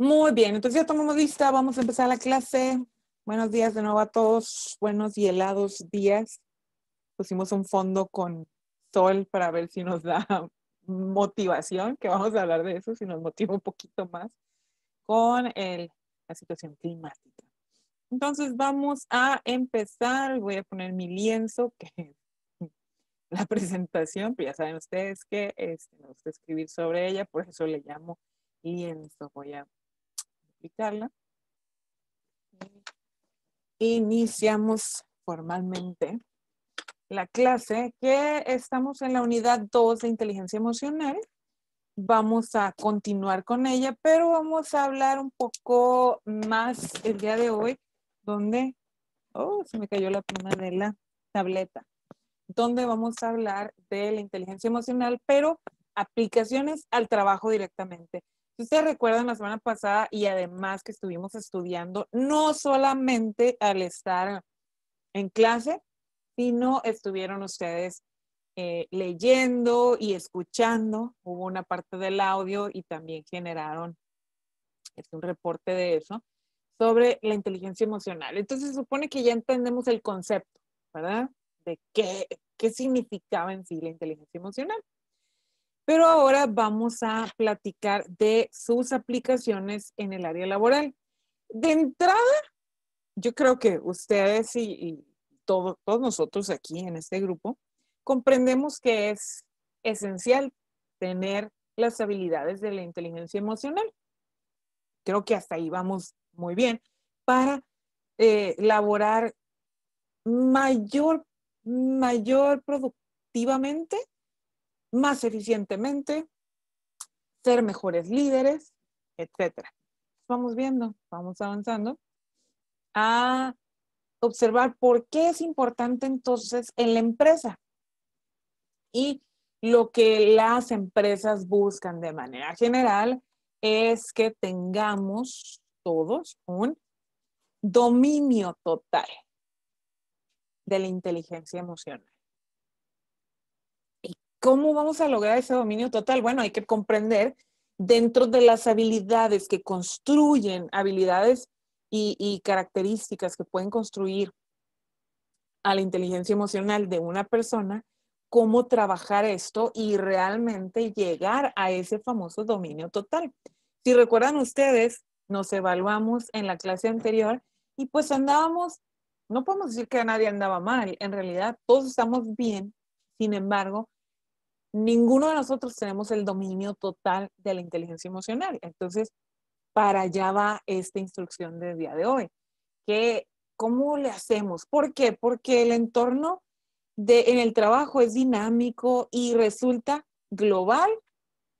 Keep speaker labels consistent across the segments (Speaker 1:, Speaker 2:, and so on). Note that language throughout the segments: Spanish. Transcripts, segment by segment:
Speaker 1: Muy bien, entonces ya tomamos vista, vamos a empezar la clase. Buenos días de nuevo a todos, buenos y helados días. Pusimos un fondo con sol para ver si nos da motivación, que vamos a hablar de eso, si nos motiva un poquito más con la situación climática. Entonces vamos a empezar, voy a poner mi lienzo, que la presentación, pero ya saben ustedes que este, me gusta escribir sobre ella, por eso le llamo lienzo. Voy a Aplicarla. Iniciamos formalmente la clase que estamos en la unidad 2 de inteligencia emocional. Vamos a continuar con ella, pero vamos a hablar un poco más el día de hoy, donde, oh, se me cayó la pluma de la tableta, donde vamos a hablar de la inteligencia emocional, pero aplicaciones al trabajo directamente. Ustedes recuerdan la semana pasada y además que estuvimos estudiando no solamente al estar en clase, sino estuvieron ustedes eh, leyendo y escuchando. Hubo una parte del audio y también generaron es un reporte de eso sobre la inteligencia emocional. Entonces se supone que ya entendemos el concepto, ¿verdad? De qué, qué significaba en sí la inteligencia emocional. Pero ahora vamos a platicar de sus aplicaciones en el área laboral. De entrada, yo creo que ustedes y, todos nosotros aquí en este grupo comprendemos que es esencial tener las habilidades de la inteligencia emocional. Creo que hasta ahí vamos muy bien para eh, laborar mayor, mayor productivamente más eficientemente, ser mejores líderes, etc. Vamos viendo, vamos avanzando a observar por qué es importante entonces en la empresa y lo que las empresas buscan de manera general es que tengamos todos un dominio total de la inteligencia emocional. ¿Cómo vamos a lograr ese dominio total? Bueno, hay que comprender dentro de las habilidades que construyen, habilidades y, y características que pueden construir a la inteligencia emocional de una persona, cómo trabajar esto y realmente llegar a ese famoso dominio total. Si recuerdan ustedes, nos evaluamos en la clase anterior y pues andábamos, no podemos decir que a nadie andaba mal, en realidad todos estamos bien, sin embargo, ninguno de nosotros tenemos el dominio total de la inteligencia emocional. Entonces, para allá va esta instrucción del día de hoy. Que, ¿Cómo le hacemos? ¿Por qué? Porque el entorno de, en el trabajo es dinámico y resulta global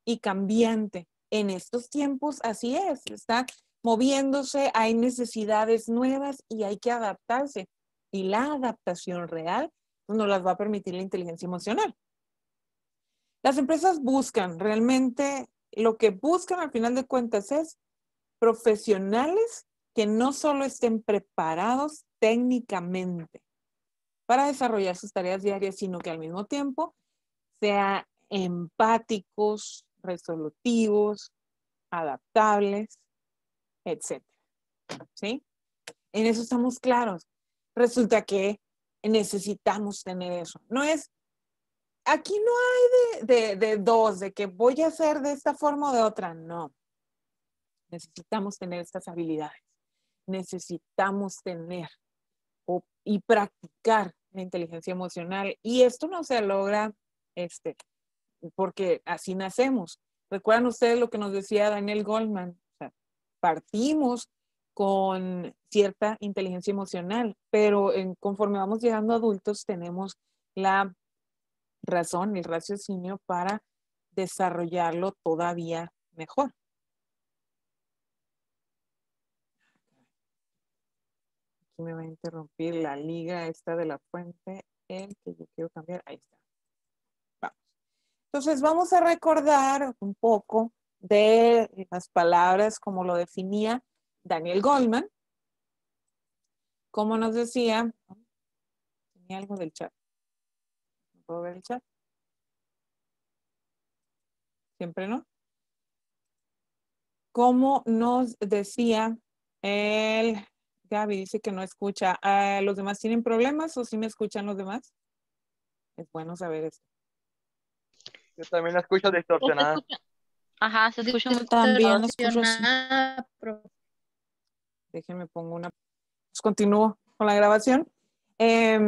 Speaker 1: y cambiante. En estos tiempos así es, está moviéndose, hay necesidades nuevas y hay que adaptarse. Y la adaptación real pues, nos las va a permitir la inteligencia emocional. Las empresas buscan realmente, lo que buscan al final de cuentas es profesionales que no solo estén preparados técnicamente para desarrollar sus tareas diarias, sino que al mismo tiempo sean empáticos, resolutivos, adaptables, etc. ¿Sí? En eso estamos claros. Resulta que necesitamos tener eso. No es, aquí no hay de, dos, de que voy a hacer de esta forma o de otra, no. Necesitamos tener estas habilidades, necesitamos tener y practicar la inteligencia emocional y esto no se logra este, porque así nacemos. Recuerdan ustedes lo que nos decía Daniel Goldman, partimos con cierta inteligencia emocional, pero conforme vamos llegando adultos tenemos la razón, el raciocinio para desarrollarlo todavía mejor. Aquí me va a interrumpir la liga esta de la fuente, el que yo quiero cambiar, ahí está. Vamos. Entonces vamos a recordar un poco de las palabras como lo definía Daniel Goldman. Como nos decía, tenía algo del chat puedo ver el chat? Siempre no. ¿Cómo nos decía el Gaby, dice que no escucha. Ah, ¿Los demás tienen problemas o si sí me escuchan los demás? Es bueno saber eso. Yo también la escucho distorsionada.
Speaker 2: Ajá, se escucha muy También
Speaker 1: Déjenme pongo una. Pues continúo con la grabación. Eh,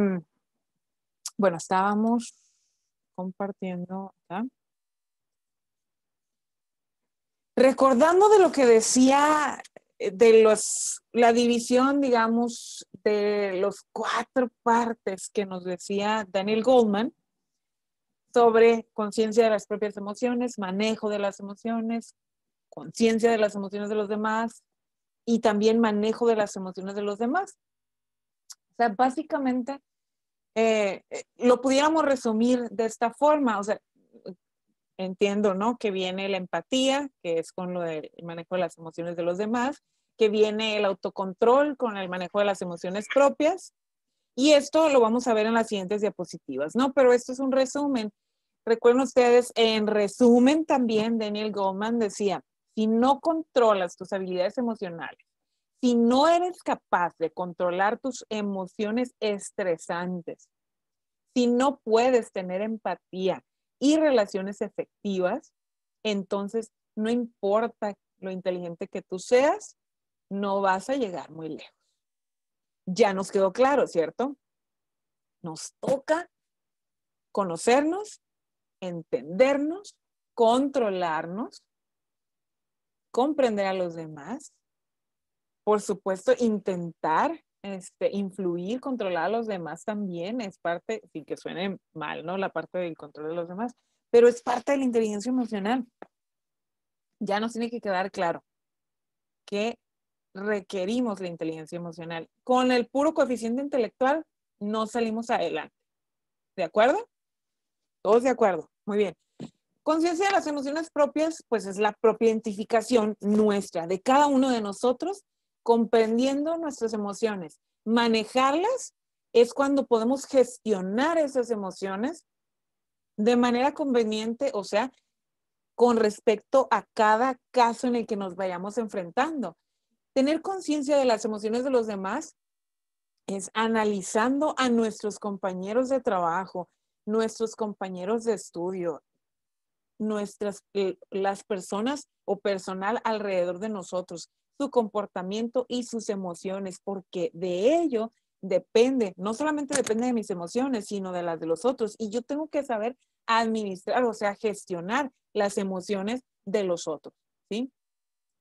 Speaker 1: bueno, estábamos compartiendo Recordando de lo que decía eh, de los, la división, digamos, de los cuatro partes que nos decía Daniel Goldman sobre conciencia de las propias emociones, manejo de las emociones, conciencia de las emociones de los demás y también manejo de las emociones de los demás. O sea, básicamente eh, eh, lo pudiéramos resumir de esta forma, o sea, entiendo, ¿no? Que viene la empatía, que es con lo del manejo de las emociones de los demás, que viene el autocontrol con el manejo de las emociones propias, y esto lo vamos a ver en las siguientes diapositivas, ¿no? Pero esto es un resumen. Recuerden ustedes, en resumen también, Daniel Goleman decía, si no controlas tus habilidades emocionales, si no eres capaz de controlar tus emociones estresantes, si no puedes tener empatía y relaciones efectivas, entonces no importa lo inteligente que tú seas, no vas a llegar muy lejos. Ya nos quedó claro, ¿cierto? Nos toca conocernos, entendernos, controlarnos, comprender a los demás por supuesto, intentar este, influir, controlar a los demás también es parte, sin que suene mal, ¿no? La parte del control de los demás, pero es parte de la inteligencia emocional. Ya nos tiene que quedar claro que requerimos la inteligencia emocional. Con el puro coeficiente intelectual no salimos adelante. ¿De acuerdo? Todos de acuerdo. Muy bien. Conciencia de las emociones propias, pues es la propia identificación nuestra, de cada uno de nosotros, comprendiendo nuestras emociones, manejarlas es cuando podemos gestionar esas emociones de manera conveniente, o sea, con respecto a cada caso en el que nos vayamos enfrentando. Tener conciencia de las emociones de los demás es analizando a nuestros compañeros de trabajo, nuestros compañeros de estudio, nuestras, eh, las personas o personal alrededor de nosotros comportamiento y sus emociones, porque de ello depende, no solamente depende de mis emociones, sino de las de los otros. Y yo tengo que saber administrar, o sea, gestionar las emociones de los otros, ¿sí?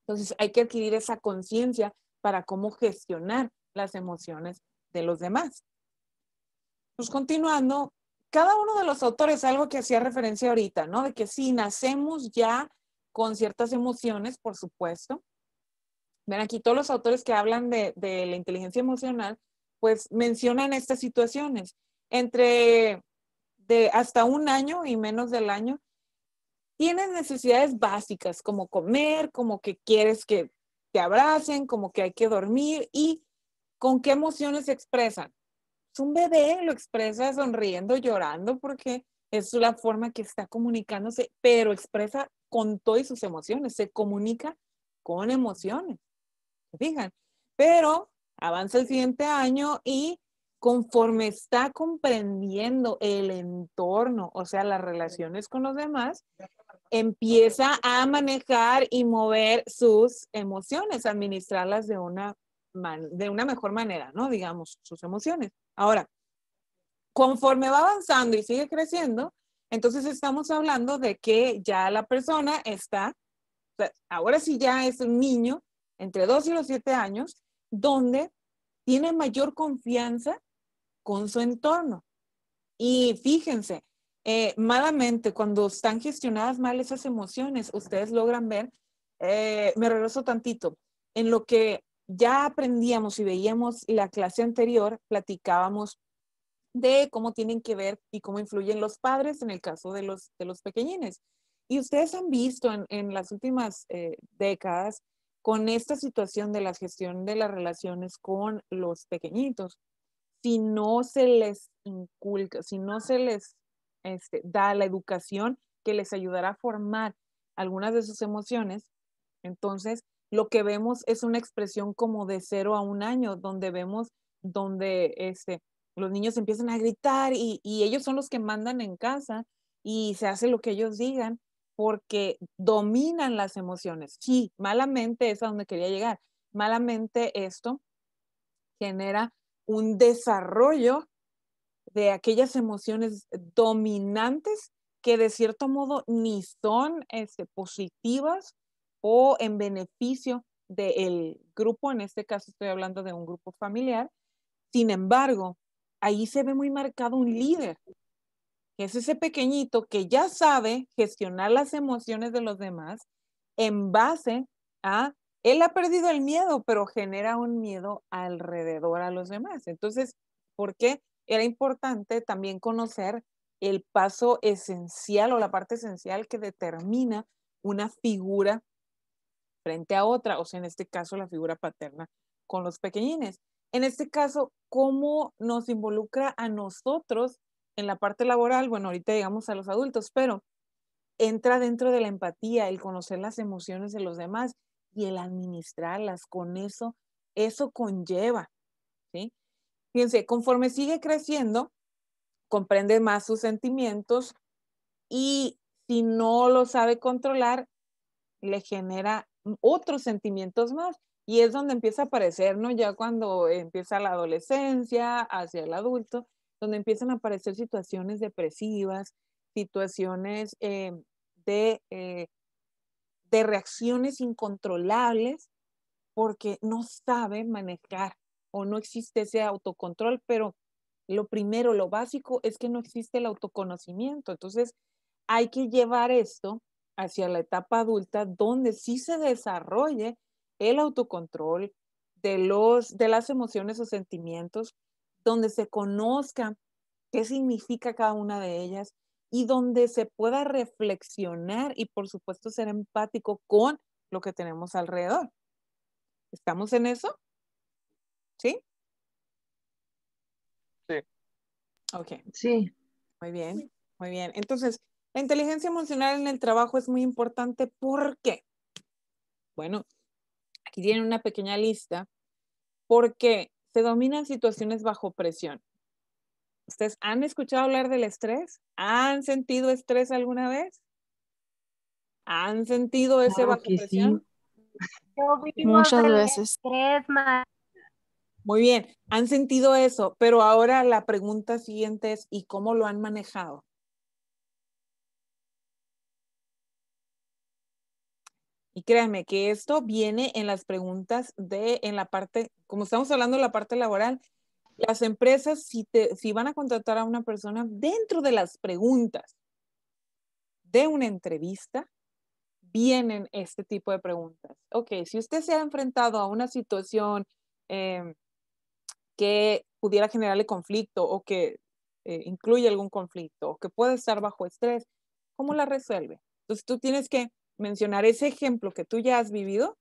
Speaker 1: Entonces hay que adquirir esa conciencia para cómo gestionar las emociones de los demás. Pues continuando, cada uno de los autores, algo que hacía referencia ahorita, ¿no? De que si nacemos ya con ciertas emociones, por supuesto, aquí, todos los autores que hablan de, la inteligencia emocional, pues mencionan estas situaciones. Entre de hasta un año y menos del año, tienes necesidades básicas como comer, como que quieres que te abracen, como que hay que dormir y con qué emociones se expresan. un bebé, lo expresa sonriendo, llorando, porque es la forma que está comunicándose, pero expresa con todas sus emociones, se comunica con emociones. Pero avanza el siguiente año y conforme está comprendiendo el entorno, o sea, las relaciones con los demás, empieza a manejar y mover sus emociones, administrarlas de una, de una mejor manera, ¿no? Digamos, sus emociones. Ahora, conforme va avanzando y sigue creciendo, entonces estamos hablando de que ya la persona está, ahora sí ya es un niño entre dos y los siete años, donde tiene mayor confianza con su entorno. Y fíjense, eh, malamente, cuando están gestionadas mal esas emociones, ustedes logran ver, eh, me regreso tantito, en lo que ya aprendíamos y veíamos la clase anterior, platicábamos de cómo tienen que ver y cómo influyen los padres en el caso de los, de los pequeñines. Y ustedes han visto en, las últimas eh, décadas con esta situación de la gestión de las relaciones con los pequeñitos, si no se les inculca, si no se les este, da la educación que les ayudará a formar algunas de sus emociones, entonces lo que vemos es una expresión como de cero a un año, donde vemos donde este, los niños empiezan a gritar y, y ellos son los que mandan en casa y se hace lo que ellos digan porque dominan las emociones. Sí, malamente es a donde quería llegar. Malamente esto genera un desarrollo de aquellas emociones dominantes que de cierto modo ni son este, positivas o en beneficio del grupo, en este caso estoy hablando de un grupo familiar. Sin embargo, ahí se ve muy marcado un líder, es ese pequeñito que ya sabe gestionar las emociones de los demás en base a, él ha perdido el miedo, pero genera un miedo alrededor a los demás. Entonces, ¿por qué era importante también conocer el paso esencial o la parte esencial que determina una figura frente a otra, o sea, en este caso la figura paterna con los pequeñines. En este caso, ¿cómo nos involucra a nosotros en la parte laboral, bueno, ahorita digamos a los adultos, pero entra dentro de la empatía, el conocer las emociones de los demás y el administrarlas con eso, eso conlleva, ¿sí? Fíjense, conforme sigue creciendo, comprende más sus sentimientos y si no lo sabe controlar, le genera otros sentimientos más. Y es donde empieza a aparecer, ¿no? Ya cuando empieza la adolescencia, hacia el adulto, donde empiezan a aparecer situaciones depresivas, situaciones eh, eh, de, reacciones incontrolables porque no sabe manejar o no existe ese autocontrol, pero lo primero, lo básico es que no existe el autoconocimiento. Entonces, hay que llevar esto hacia la etapa adulta donde sí se desarrolle el autocontrol de, los, de las emociones o sentimientos donde se conozca qué significa cada una de ellas y donde se pueda reflexionar y por supuesto ser empático con lo que tenemos alrededor. ¿Estamos en eso? ¿Sí? Sí. Ok. Sí. Muy bien, muy bien. Entonces, la inteligencia emocional en el trabajo es muy importante porque, bueno, aquí tienen una pequeña lista, porque se dominan situaciones bajo presión. ¿Ustedes han escuchado hablar del estrés? ¿Han sentido estrés alguna vez? ¿Han sentido ese
Speaker 2: Muchas veces.
Speaker 1: Muy bien, han sentido eso, pero ahora la pregunta siguiente es, ¿y cómo lo han manejado? Y créanme que esto viene en las preguntas de, en la parte, como estamos hablando de la parte laboral, las empresas, si, si van a contratar a una persona, dentro de las preguntas de una entrevista, vienen este tipo de preguntas. Ok, si usted se ha enfrentado a una situación em, que pudiera generarle conflicto o que eh, incluye algún conflicto o que puede estar bajo estrés, ¿cómo la resuelve? Entonces tú tienes que mencionar ese ejemplo que tú ya has vivido,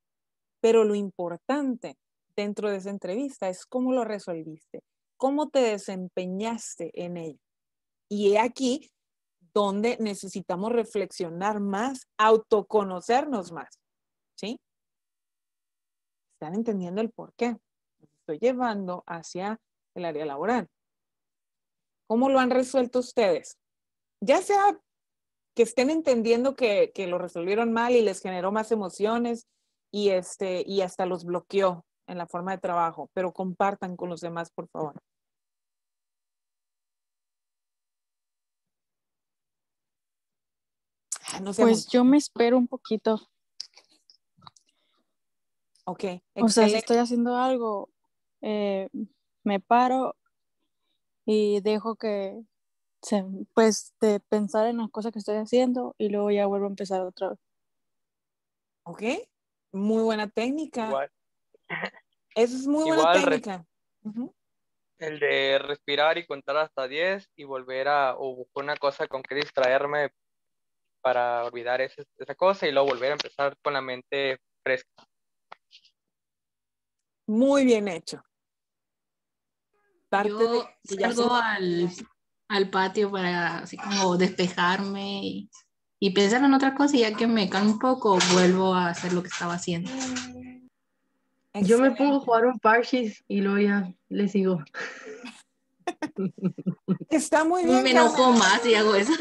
Speaker 1: pero lo importante dentro de esa entrevista es cómo lo resolviste, cómo te desempeñaste en ello. Y he aquí donde necesitamos reflexionar más, autoconocernos más, ¿sí? Están entendiendo el por qué. Estoy llevando hacia el área laboral. ¿Cómo lo han resuelto ustedes? Ya sea que estén entendiendo que, que, lo resolvieron mal y les generó más emociones y, este, y hasta los bloqueó en la forma de trabajo, pero compartan con los demás, por favor.
Speaker 2: Ah, pues yo me espero un poquito.
Speaker 1: Ok. O sea, si estoy
Speaker 2: haciendo algo, eh, me paro y dejo que, Sí, pues de pensar en las cosas que estoy haciendo y luego ya vuelvo a empezar otra vez. Ok, muy buena
Speaker 1: técnica. Eso es muy buena técnica.
Speaker 2: El de respirar y contar hasta 10 y volver a, o buscar una cosa con que distraerme
Speaker 1: para olvidar esa cosa y luego volver a empezar con la mente fresca. Muy bien hecho. Parte
Speaker 2: Yo salgo al al patio para así como despejarme y, pensar en otra cosa y ya que me calmo un poco vuelvo a hacer lo que estaba haciendo. Yo me pongo a jugar un parchis y luego ya le sigo. Está muy bien. Me enojo más y hago eso.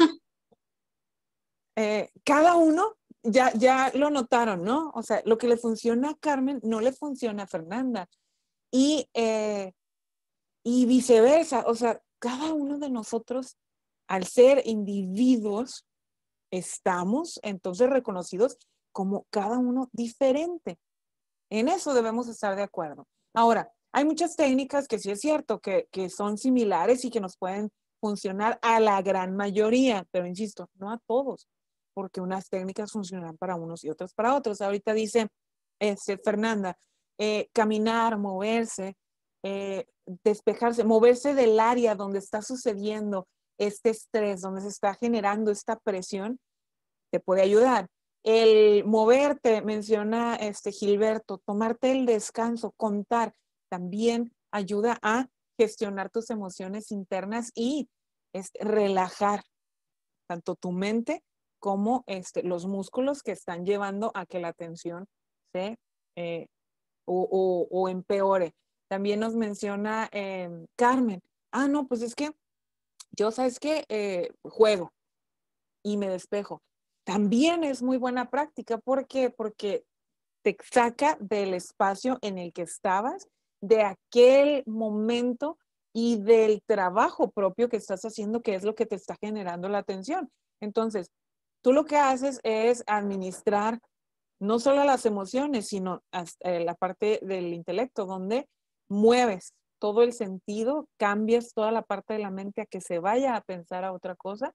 Speaker 1: Eh, cada uno ya, ya lo notaron, ¿no? O sea, lo que le funciona a Carmen no le funciona a Fernanda. Y, eh, y viceversa. O sea, cada uno de nosotros, al ser individuos, estamos entonces reconocidos como cada uno diferente. En eso debemos estar de acuerdo. Ahora, hay muchas técnicas que sí es cierto que, son similares y que nos pueden funcionar a la gran mayoría, pero insisto, no a todos, porque unas técnicas funcionan para unos y otras para otros. Ahorita dice este, Fernanda, eh, caminar, moverse, eh, despejarse, moverse del área donde está sucediendo este estrés, donde se está generando esta presión, te puede ayudar. El moverte, menciona este Gilberto, tomarte el descanso, contar, también ayuda a gestionar tus emociones internas y este, relajar tanto tu mente como este, los músculos que están llevando a que la tensión se eh, o empeore. También nos menciona em, Carmen, ah, no, pues es que yo, ¿sabes qué? Eh, juego y me despejo. También es muy buena práctica, ¿por qué? Porque te saca del espacio en el que estabas, de aquel momento y del trabajo propio que estás haciendo, que es lo que te está generando la atención. Entonces, tú lo que haces es administrar no solo las emociones, sino hasta eh, la parte del intelecto, donde mueves todo el sentido, cambias toda la parte de la mente a que se vaya a pensar a otra cosa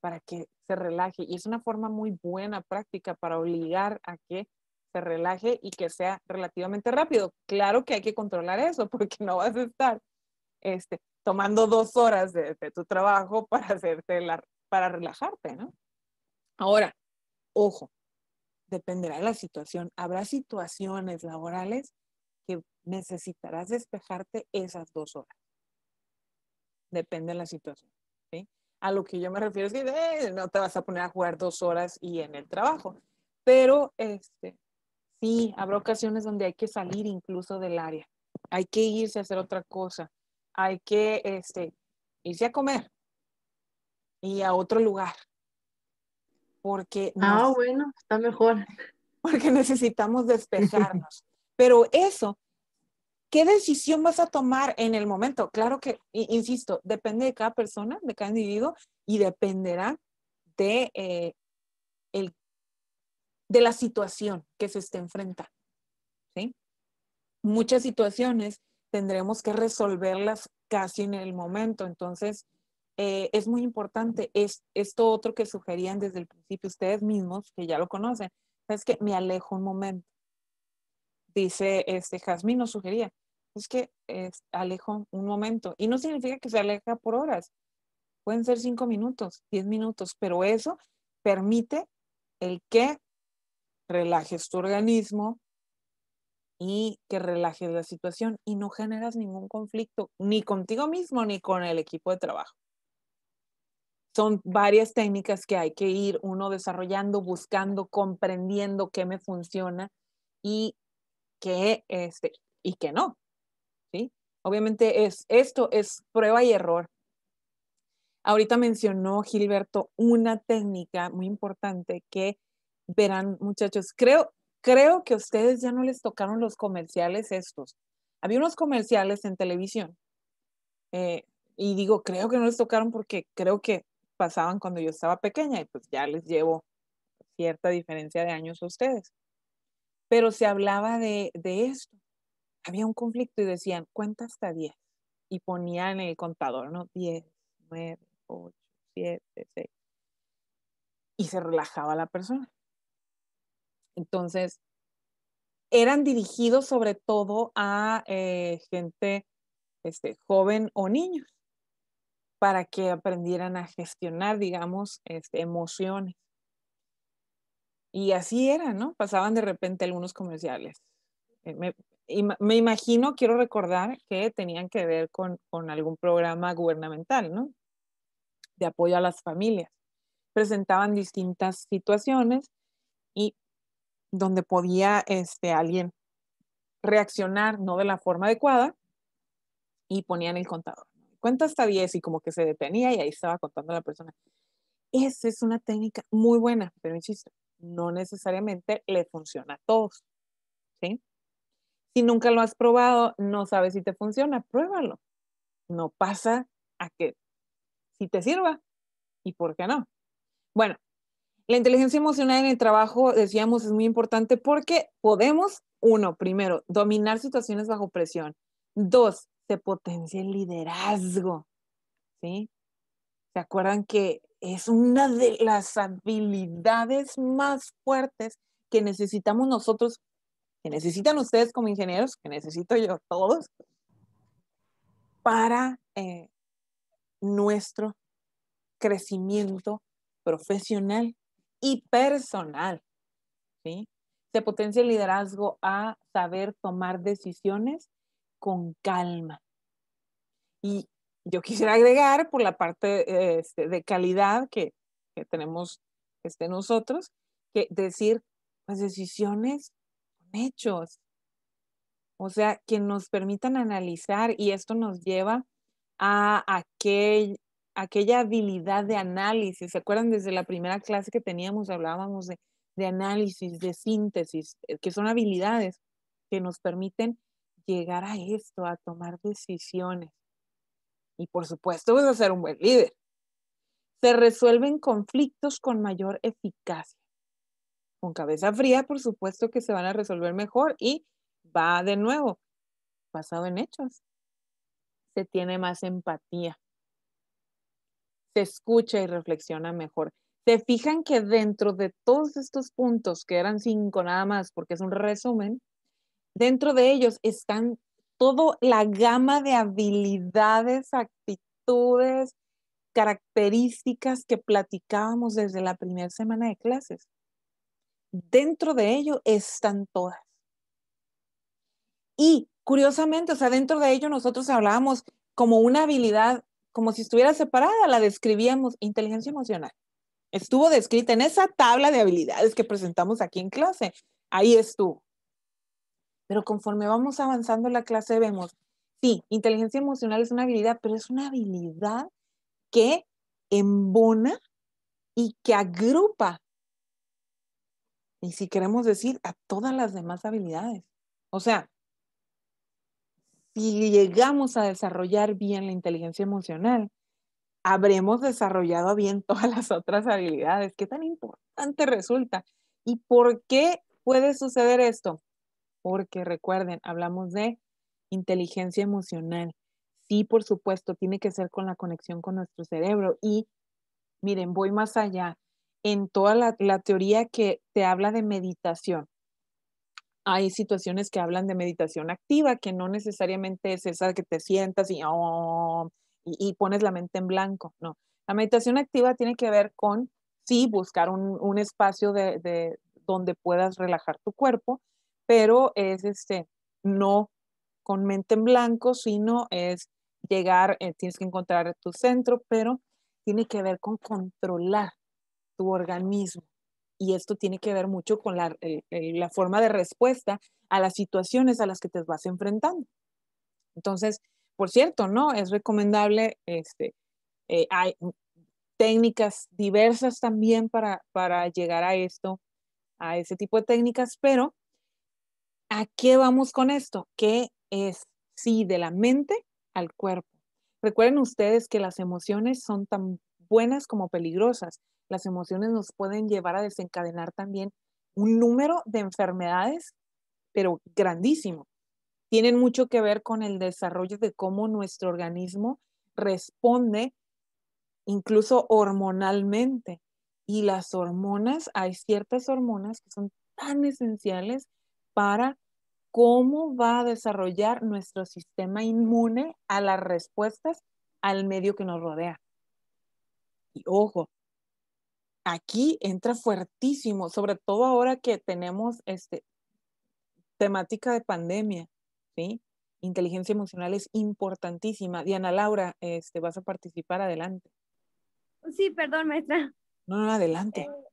Speaker 1: para que se relaje. Y es una forma muy buena práctica para obligar a que se relaje y que sea relativamente rápido. Claro que hay que controlar eso porque no vas a estar este, tomando dos horas de, tu trabajo para, hacerte para relajarte, ¿no? Ahora, ojo, dependerá de la situación. Habrá situaciones laborales que necesitarás despejarte esas dos horas. Depende de la situación. ¿sí? A lo que yo me refiero es que eh, no te vas a poner a jugar dos horas y en el trabajo. Pero este, sí, habrá ocasiones donde hay que salir incluso del área. Hay que irse a hacer otra cosa. Hay que este, irse a comer y a otro lugar. Porque. Ah,
Speaker 2: bueno, está mejor. Porque necesitamos
Speaker 1: despejarnos. Pero eso, ¿qué decisión vas a tomar en el momento? Claro que, insisto, depende de cada persona, de cada individuo y dependerá de, eh, de la situación que se esté enfrentando. Muchas situaciones tendremos que resolverlas casi en el momento. Entonces, eh, es muy importante esto otro que sugerían desde el principio ustedes mismos, que ya lo conocen, es que me alejo un momento, dice, este, Jazmín nos sugería, es que es, alejo un momento. Y no significa que se aleja por horas. Pueden ser cinco minutos, diez minutos, pero eso permite el que relajes tu organismo y que relajes la situación y no generas ningún conflicto, ni contigo mismo, ni con el equipo de trabajo. Son varias técnicas que hay que ir uno desarrollando, buscando, comprendiendo qué me funciona y que, este, y que no. ¿sí? Obviamente es, esto es prueba y error. Ahorita mencionó Gilberto una técnica muy importante que verán muchachos, creo, creo que a ustedes ya no les tocaron los comerciales estos. Había unos comerciales en televisión eh, y digo, creo que no les tocaron porque creo que pasaban cuando yo estaba pequeña y pues ya les llevo cierta diferencia de años a ustedes pero se hablaba de, esto. Había un conflicto y decían, cuenta hasta 10. Y ponían el contador, ¿no? 10, 9, 8, 7, 6. Y se relajaba la persona. Entonces, eran dirigidos sobre todo a eh, gente este, joven o niños para que aprendieran a gestionar, digamos, este, emociones. Y así era, ¿no? Pasaban de repente algunos comerciales. Eh, me, imagino, quiero recordar que tenían que ver con, algún programa gubernamental, ¿no? De apoyo a las familias. Presentaban distintas situaciones y donde podía este, alguien reaccionar no de la forma adecuada y ponían el contador. Cuenta hasta 10 y como que se detenía y ahí estaba contando la persona. Esa es una técnica muy buena, pero insisto, no necesariamente le funciona a todos. ¿sí? Si nunca lo has probado, no sabes si te funciona, pruébalo. No pasa a que si te sirva. ¿Y por qué no? Bueno, la inteligencia emocional en el trabajo, decíamos, es muy importante porque podemos, uno, primero, dominar situaciones bajo presión. Dos, se potencia el liderazgo. ¿Sí? ¿Se acuerdan que es una de las habilidades más fuertes que necesitamos nosotros, que necesitan ustedes como ingenieros, que necesito yo todos, para eh, nuestro crecimiento profesional y personal. ¿sí? Se potencia el liderazgo a saber tomar decisiones con calma. Y yo quisiera agregar por la parte este, de calidad que, que tenemos este, nosotros, que decir las pues, decisiones son hechos, o sea, que nos permitan analizar y esto nos lleva a aquel, aquella habilidad de análisis. ¿Se acuerdan desde la primera clase que teníamos? Hablábamos de análisis, de síntesis, eh, que son habilidades que nos permiten llegar a esto, a tomar decisiones y por supuesto vas a ser un buen líder. Se resuelven conflictos con mayor eficacia. Con cabeza fría, por supuesto que se van a resolver mejor y va de nuevo, basado en hechos. Se tiene más empatía. Se escucha y reflexiona mejor. Se fijan que dentro de todos estos puntos, que eran cinco nada más porque es un resumen, dentro de ellos están toda la gama de habilidades, actitudes, características que platicábamos desde la primera semana de clases. Dentro de ello están todas. Y curiosamente, o sea, dentro de ello nosotros hablábamos como una habilidad, como si estuviera separada, la describíamos inteligencia emocional. Estuvo descrita en esa tabla de habilidades que presentamos aquí en clase. Ahí estuvo. Pero conforme vamos avanzando en la clase vemos, sí, inteligencia emocional es una habilidad, pero es una habilidad que embona y que agrupa, y si queremos decir, a todas las demás habilidades. O sea, si llegamos a desarrollar bien la inteligencia emocional, habremos desarrollado bien todas las otras habilidades. ¿Qué tan importante resulta? ¿Y por qué puede suceder esto? porque recuerden, hablamos de inteligencia emocional. Sí, por supuesto, tiene que ser con la conexión con nuestro cerebro. Y miren, voy más allá. En toda la, teoría que te habla de meditación, hay situaciones que hablan de meditación activa, que no necesariamente es esa que te sientas y, oh, pones la mente en blanco. No, la meditación activa tiene que ver con, sí, buscar un, espacio de, donde puedas relajar tu cuerpo, pero es este, no con mente en blanco, sino es llegar, eh, tienes que encontrar tu centro, pero tiene que ver con controlar tu organismo. Y esto tiene que ver mucho con la, eh, eh, la forma de respuesta a las situaciones a las que te vas enfrentando. Entonces, por cierto, ¿no? Es recomendable, este, hay técnicas diversas también para, para llegar a esto, a ese tipo de técnicas, pero ¿A qué vamos con esto? ¿Qué es, sí, de la mente al cuerpo. Recuerden ustedes que las emociones son tan buenas como peligrosas. Las emociones nos pueden llevar a desencadenar también un número de enfermedades, pero grandísimo. Tienen mucho que ver con el desarrollo de cómo nuestro organismo responde incluso hormonalmente. Y las hormonas, hay ciertas hormonas que son tan esenciales para cómo va a desarrollar nuestro sistema inmune a las respuestas al medio que nos rodea. Y ojo, aquí entra fuertísimo, sobre todo ahora que tenemos este, temática de pandemia, ¿sí? Inteligencia emocional es importantísima. Diana Laura, este, vas a participar adelante.
Speaker 2: Sí, perdón, maestra.
Speaker 1: No, no, adelante. Eh,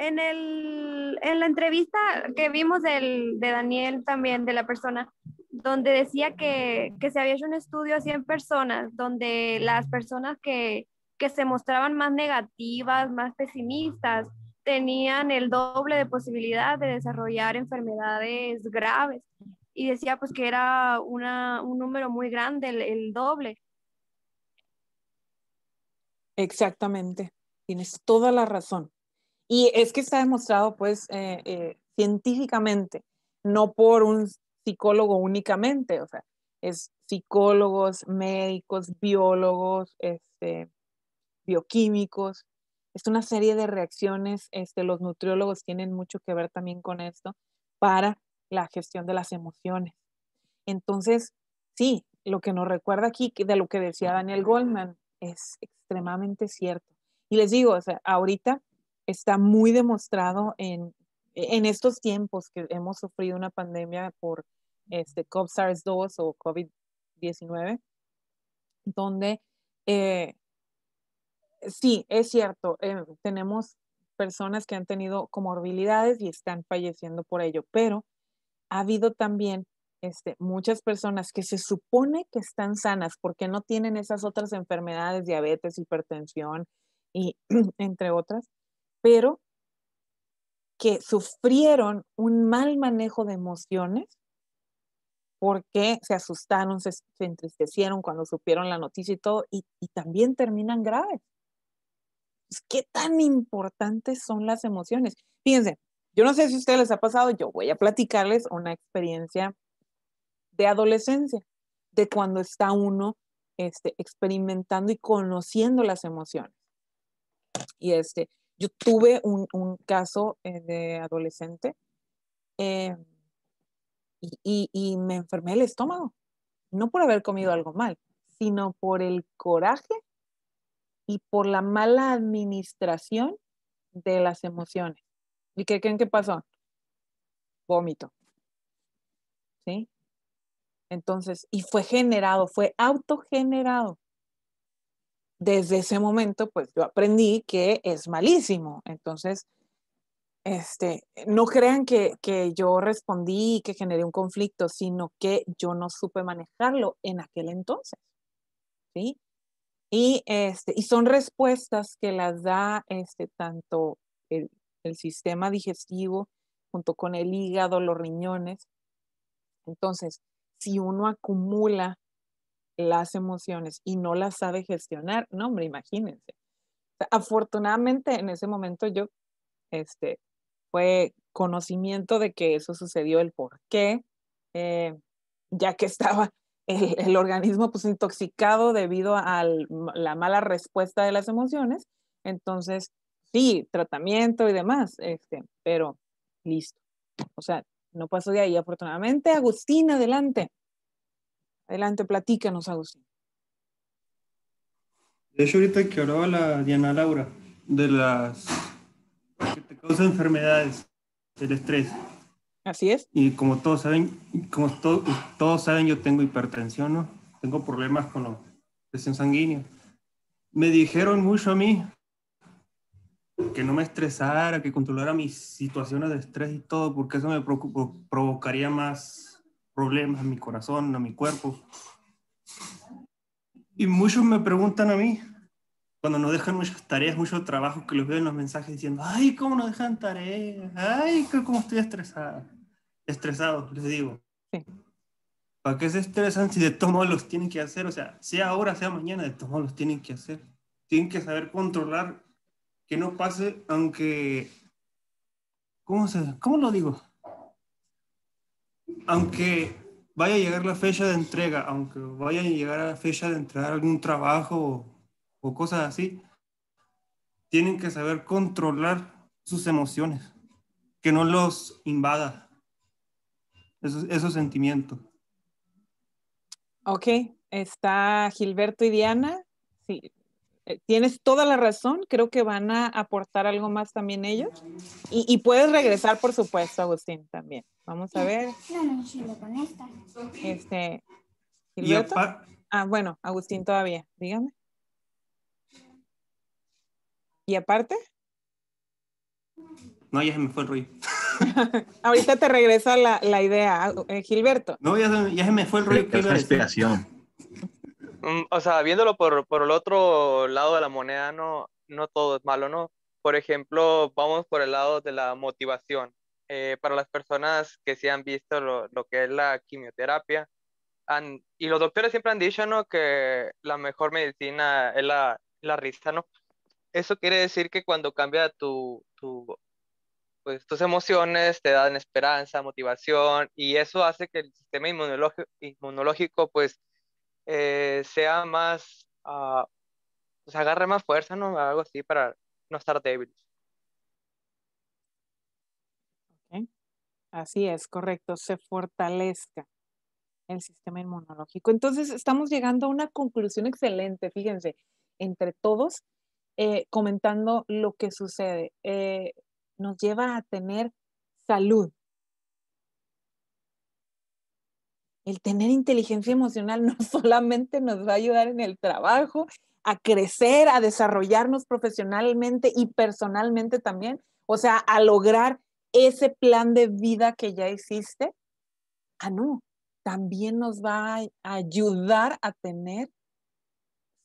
Speaker 2: en, la entrevista que vimos de Daniel también, de la persona, donde decía que, se había hecho un estudio a 100 personas, donde las personas que, se mostraban más negativas, más pesimistas, tenían el doble de posibilidad de desarrollar enfermedades graves. Y decía pues que era un número muy grande, el doble.
Speaker 1: Exactamente, tienes toda la razón. Y es que está demostrado, pues, eh, eh, científicamente, no por un psicólogo únicamente, o sea, es psicólogos, médicos, biólogos, este, bioquímicos, es una serie de reacciones, este, los nutriólogos tienen mucho que ver también con esto para la gestión de las emociones. Entonces, sí, lo que nos recuerda aquí de lo que decía Daniel Goldman es extremadamente cierto. Y les digo, o sea, ahorita está muy demostrado e-, en, estos tiempos que hemos sufrido una pandemia por este o COVID-19, donde eh, sí, es cierto, eh, tenemos personas que han tenido comorbilidades y están falleciendo por ello, pero ha habido también este, muchas personas que se supone que están sanas porque no tienen esas otras enfermedades, diabetes, hipertensión y entre otras, pero que sufrieron un mal manejo de emociones porque se asustaron, se, entristecieron cuando supieron la noticia y todo, y, también terminan graves. Pues, ¿Qué tan importantes son las emociones? Fíjense, yo no sé si a ustedes les ha pasado, yo voy a platicarles una experiencia de adolescencia, de cuando está uno este, experimentando y conociendo las emociones. Y este, yo tuve un, caso eh, de adolescente eh, y, me enfermé el estómago, no por haber comido algo mal, sino por el coraje y por la mala administración de las emociones. ¿Y qué creen que pasó? Vómito. ¿Sí? Entonces, y fue generado, fue autogenerado desde ese momento, pues yo aprendí que es malísimo. Entonces, este, no crean que, yo respondí y que generé un conflicto, sino que yo no supe manejarlo en aquel entonces. ¿sí? Y, este, y son respuestas que las da este, tanto el sistema digestivo junto con el hígado, los riñones. Entonces, si uno acumula las emociones y no las sabe gestionar, no, hombre, imagínense. afortunadamente en ese momento yo, este, fue conocimiento de que eso sucedió, el por qué, eh, ya que estaba el, el, organismo pues intoxicado debido a la mala respuesta de las emociones. Entonces, sí, tratamiento y demás, este, pero listo. O sea, no pasó de ahí, afortunadamente. Agustín, adelante. Adelante, platícanos, Agustín.
Speaker 3: De hecho, ahorita que hablaba la Diana Laura, de las enfermedades, el estrés. Así es. Y como todos saben, como todos saben, yo tengo hipertensión, ¿no? Tengo problemas con la presión sanguínea. Me dijeron mucho a mí que no me estresara, que controlara mis situaciones de estrés y todo, porque eso me provocaría más problemas a mi corazón, a mi cuerpo. Y muchos me preguntan a mí, cuando nos dejan muchas tareas, mucho trabajo que los veo en los mensajes diciendo, ay, ¿cómo nos dejan tareas? Ay, ¿cómo estoy estresada? Estresado, les digo. ¿Para qué se estresan si de todos modos los tienen que hacer? O sea, sea ahora, sea mañana, de todos modos los tienen que hacer. Tienen que saber controlar que no pase, aunque... ¿Cómo, se, cómo lo digo? aunque vaya a llegar la fecha de entrega, aunque vaya a llegar a la fecha de entregar algún trabajo o, cosas así, tienen que saber controlar sus emociones, que no los invada esos, sentimientos.
Speaker 1: Ok, está Gilberto y Diana. Sí, eh, tienes toda la razón, creo que van a aportar algo más también ellos. Y, puedes regresar, por supuesto, Agustín, también. Vamos a ver. Este, ah, bueno, Agustín todavía, dígame. ¿Y aparte?
Speaker 3: No, ya se me fue el ruido
Speaker 1: Ahorita te regresa la, la idea, eh, Gilberto. No, ya, se me fue el ruido Es Mm,
Speaker 3: o sea, viéndolo por, por, el otro lado de la moneda, no, no todo es malo, ¿no? Por ejemplo, vamos por el lado de la motivación. Eh, para las personas que sí han visto lo, que es la quimioterapia, han, y los doctores siempre han dicho, ¿no? Que la mejor medicina es la, la risa, ¿no? Eso quiere decir que cuando cambia tu, tu, pues, tus emociones, te dan esperanza, motivación,
Speaker 1: y eso hace que el sistema inmunológico, inmunológico pues, eh, sea más, uh, agarre más fuerza, ¿no? Algo así para no estar débiles. Así es, correcto, se fortalezca el sistema inmunológico. Entonces, estamos llegando a una conclusión excelente, fíjense, entre todos, eh, comentando lo que sucede. Eh, nos lleva a tener salud, el tener inteligencia emocional no solamente nos va a ayudar en el trabajo, a crecer, a desarrollarnos profesionalmente y personalmente también, o sea, a lograr ese plan de vida que ya existe, Ah, no, también nos va a ayudar a tener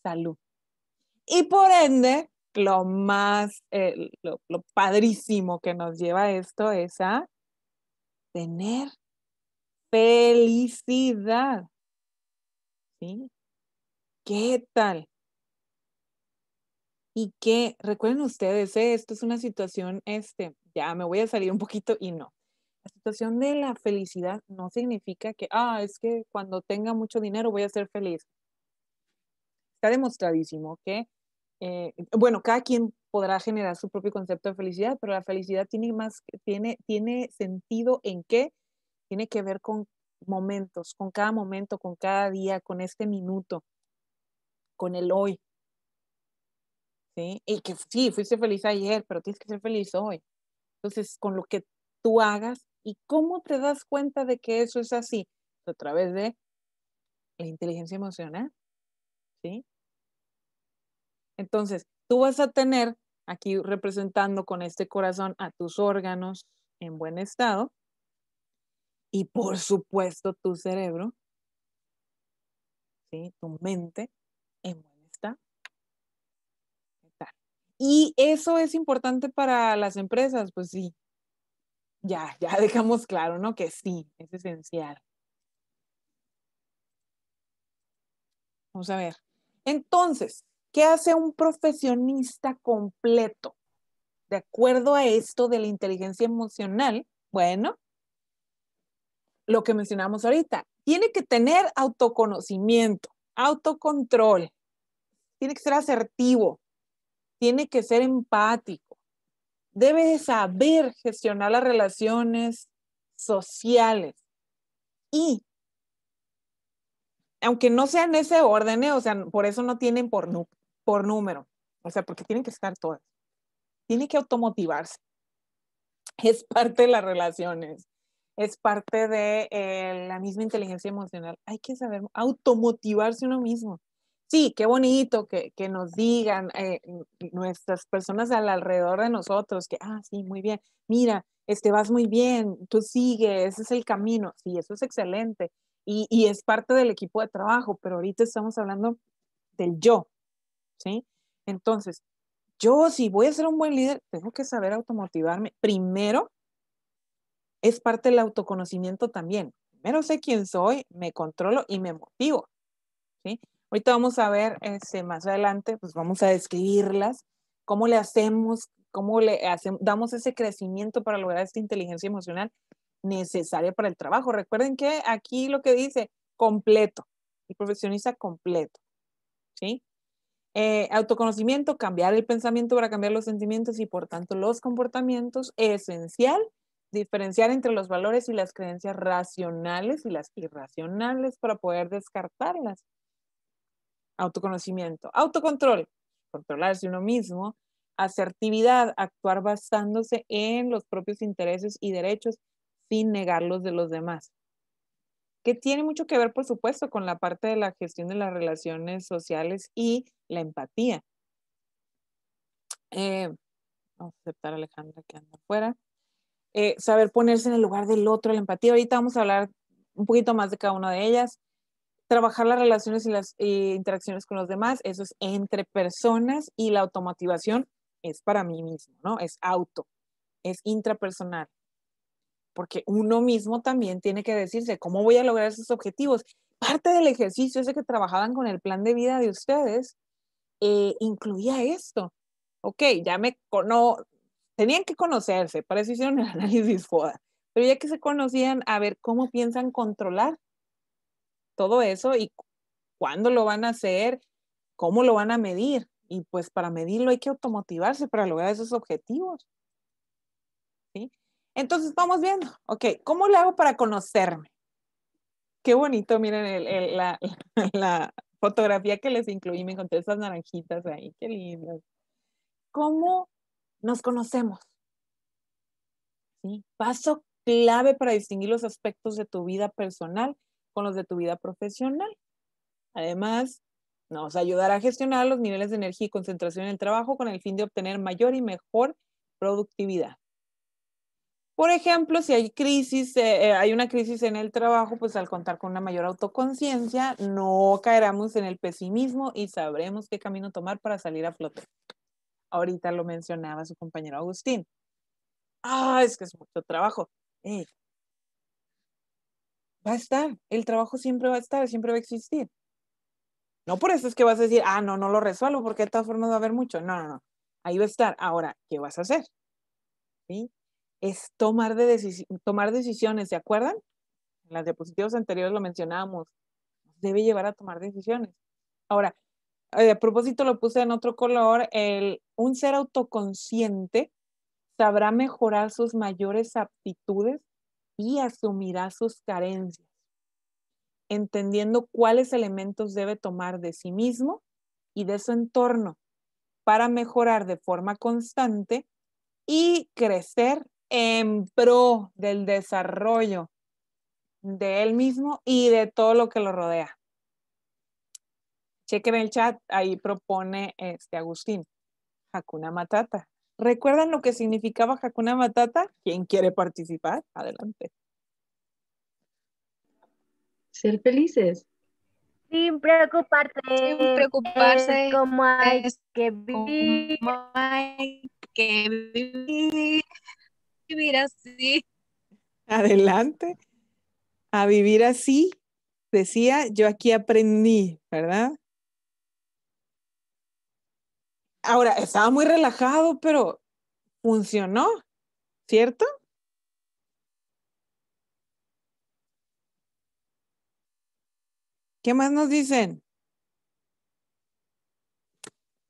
Speaker 1: salud. Y por ende, lo más, eh, lo padrísimo que nos lleva esto es a tener felicidad. ¿Sí? ¿Qué tal? Y que recuerden ustedes, ¿eh? esto es una situación, este, ya me voy a salir un poquito y no. La situación de la felicidad no significa que, ah, es que cuando tenga mucho dinero voy a ser feliz. Está demostradísimo que, eh, bueno, cada quien podrá generar su propio concepto de felicidad, pero la felicidad tiene más, tiene, tiene sentido en qué tiene que ver con momentos, con cada momento, con cada día, con este minuto, con el hoy. ¿Sí? Y que sí, fuiste feliz ayer, pero tienes que ser feliz hoy. Entonces, con lo que tú hagas y cómo te das cuenta de que eso es así, a través de la inteligencia emocional. ¿Sí? Entonces, tú vas a tener aquí representando con este corazón a tus órganos en buen estado, y por supuesto tu cerebro, ¿sí? tu mente en Y eso es importante para las empresas, pues sí. Ya, ya dejamos claro, ¿no? Que sí, es esencial. Vamos a ver. Entonces, ¿qué hace un profesionista completo? De acuerdo a esto de la inteligencia emocional, bueno, lo que mencionamos ahorita, tiene que tener autoconocimiento, autocontrol, tiene que ser asertivo, tiene que ser empático, debe saber gestionar las relaciones sociales y aunque no sean ese orden, ¿eh? o sea, por eso no tienen por, por número, o sea, porque tienen que estar todas. Tiene que automotivarse. Es parte de las relaciones es parte de eh, la misma inteligencia emocional. Hay que saber automotivarse uno mismo. Sí, qué bonito que, nos digan eh, nuestras personas alrededor de nosotros que, ah, sí, muy bien, mira, este, vas muy bien, tú sigues, ese es el camino. Sí, eso es excelente. Y, y es parte del equipo de trabajo, pero ahorita estamos hablando del yo, ¿sí? Entonces, yo si voy a ser un buen líder, tengo que saber automotivarme primero es parte del autoconocimiento también. Primero sé quién soy, me controlo y me motivo. ¿sí? Ahorita vamos a ver ese más adelante, pues vamos a describirlas, cómo le hacemos, cómo le hacemos, damos ese crecimiento para lograr esta inteligencia emocional necesaria para el trabajo. Recuerden que aquí lo que dice, completo, el profesionista completo. ¿sí? Eh, autoconocimiento, cambiar el pensamiento para cambiar los sentimientos y por tanto los comportamientos, esencial diferenciar entre los valores y las creencias racionales y las irracionales para poder descartarlas. Autoconocimiento, autocontrol, controlarse uno mismo, asertividad, actuar basándose en los propios intereses y derechos sin negarlos de los demás. Que tiene mucho que ver, por supuesto, con la parte de la gestión de las relaciones sociales y la empatía. Eh, vamos a aceptar a Alejandra que anda afuera. Eh, saber ponerse en el lugar del otro, la empatía. Ahorita vamos a hablar un poquito más de cada una de ellas. Trabajar las relaciones y las interacciones con los demás, eso es entre personas y la automotivación es para mí mismo, ¿no? Es auto, es intrapersonal. Porque uno mismo también tiene que decirse, ¿cómo voy a lograr esos objetivos? Parte del ejercicio ese que trabajaban con el plan de vida de ustedes eh, incluía esto. Ok, ya me, no, tenían que conocerse, para eso hicieron el análisis FODA, pero ya que se conocían, a ver cómo piensan controlar todo eso y cuándo lo van a hacer, cómo lo van a medir. Y pues para medirlo hay que automotivarse para lograr esos objetivos. ¿Sí? Entonces vamos viendo, ok, ¿cómo le hago para conocerme? Qué bonito, miren la, la fotografía que les incluí, me encontré esas naranjitas ahí, qué lindas. ¿Cómo nos conocemos. ¿Sí? Paso clave para distinguir los aspectos de tu vida personal con los de tu vida profesional. Además, nos ayudará a gestionar los niveles de energía y concentración en el trabajo con el fin de obtener mayor y mejor productividad. Por ejemplo, si hay crisis, eh, eh, hay una crisis en el trabajo, pues al contar con una mayor autoconciencia, no caeremos en el pesimismo y sabremos qué camino tomar para salir a flote ahorita lo mencionaba su compañero Agustín. Ah, es que es mucho trabajo. va a estar, el trabajo siempre va a estar, siempre va a existir. No por eso es que vas a decir, ah, no, no lo resuelvo porque de todas formas va a haber mucho. No, no, no. Ahí va a estar. Ahora, ¿qué vas a hacer? ¿Sí? Es tomar, de tomar decisiones, ¿se acuerdan? En las diapositivas anteriores lo mencionábamos. Debe llevar a tomar decisiones. Ahora, eh, a propósito lo puse en otro color, el, un ser autoconsciente sabrá mejorar sus mayores aptitudes y asumirá sus carencias, entendiendo cuáles elementos debe tomar de sí mismo y de su entorno para mejorar de forma constante y crecer en pro del desarrollo de él mismo y de todo lo que lo rodea que en el chat, ahí propone este Agustín. Hakuna Matata. ¿Recuerdan lo que significaba Hakuna Matata? ¿Quién quiere participar? Adelante.
Speaker 2: Ser felices. Sin preocuparte. Sin preocuparse. Como hay que vivir. que vivir. Vivir así. Adelante.
Speaker 1: A vivir así. Decía, yo aquí aprendí, ¿verdad? Ahora, estaba muy relajado, pero funcionó, ¿cierto? ¿Qué más nos dicen?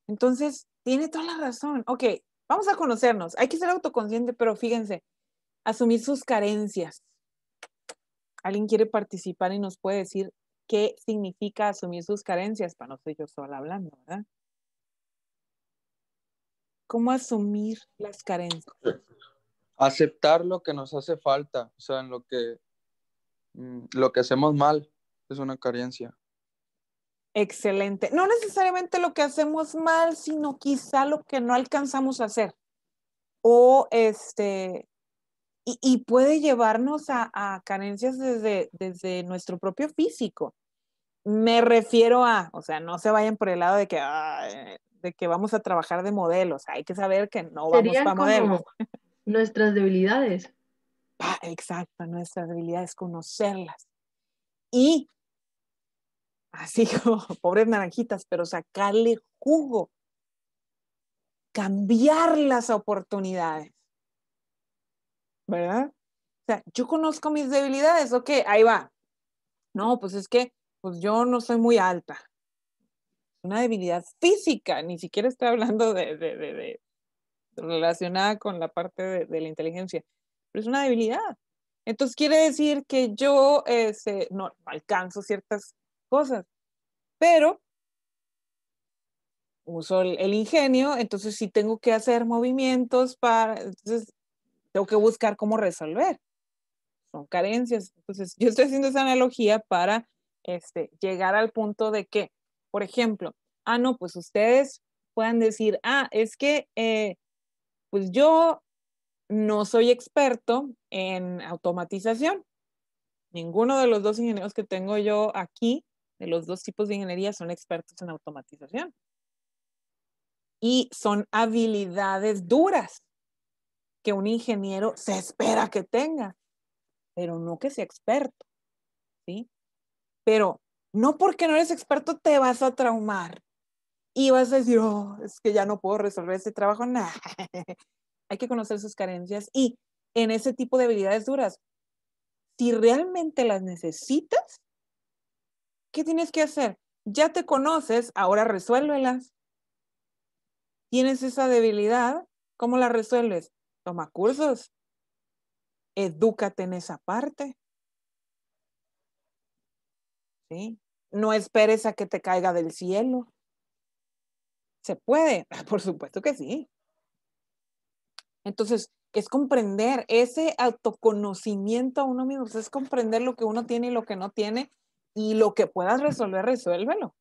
Speaker 1: Entonces, tiene toda la razón. Ok, vamos a conocernos. Hay que ser autoconsciente, pero fíjense, asumir sus carencias. ¿Alguien quiere participar y nos puede decir qué significa asumir sus carencias? Para no ser yo sola hablando, ¿verdad? cómo asumir las carencias.
Speaker 3: Aceptar lo que nos hace falta, o sea, en lo que, mm, lo que hacemos mal es una carencia.
Speaker 1: Excelente. No necesariamente lo que hacemos mal, sino quizá lo que no alcanzamos a hacer. O este, y, puede llevarnos a, carencias desde, desde nuestro propio físico. Me refiero a, o sea, no se vayan por el lado de que, de que vamos a trabajar de modelos. Hay que saber que no vamos a modelos.
Speaker 2: Nuestras debilidades. exacto, nuestras debilidades,
Speaker 1: conocerlas. Y así pobres naranjitas, pero sacarle jugo, cambiar las oportunidades. ¿Verdad? O sea, yo conozco mis debilidades, ok, ahí va. No, pues es que pues yo no soy muy alta una debilidad física, ni siquiera estoy hablando de, relacionada con la parte de, la inteligencia, pero es una debilidad. Entonces quiere decir que yo este, no alcanzo ciertas cosas, pero uso el, ingenio, entonces si tengo que hacer movimientos para, entonces tengo que buscar cómo resolver. Son carencias. Entonces yo estoy haciendo esa analogía para este, llegar al punto de que por ejemplo, ah, no, pues ustedes puedan decir, ah, es que eh, pues yo no soy experto en automatización. Ninguno de los dos ingenieros que tengo yo aquí, de los dos tipos de ingeniería, son expertos en automatización. Y son habilidades duras que un ingeniero se espera que tenga, pero no que sea experto. ¿sí? Pero no porque no eres experto te vas a traumar y vas a decir, oh, es que ya no puedo resolver este trabajo. nada Hay que conocer sus carencias y en ese tipo de habilidades duras, si realmente las necesitas, ¿qué tienes que hacer? Ya te conoces, ahora resuélvelas. Tienes esa debilidad, ¿cómo la resuelves? Toma cursos, edúcate en esa parte. ¿Sí? No esperes a que te caiga del cielo. ¿Se puede? Por supuesto que sí. Entonces, es comprender ese autoconocimiento a uno mismo, es comprender lo que uno tiene y lo que no tiene y lo que puedas resolver, resuélvelo.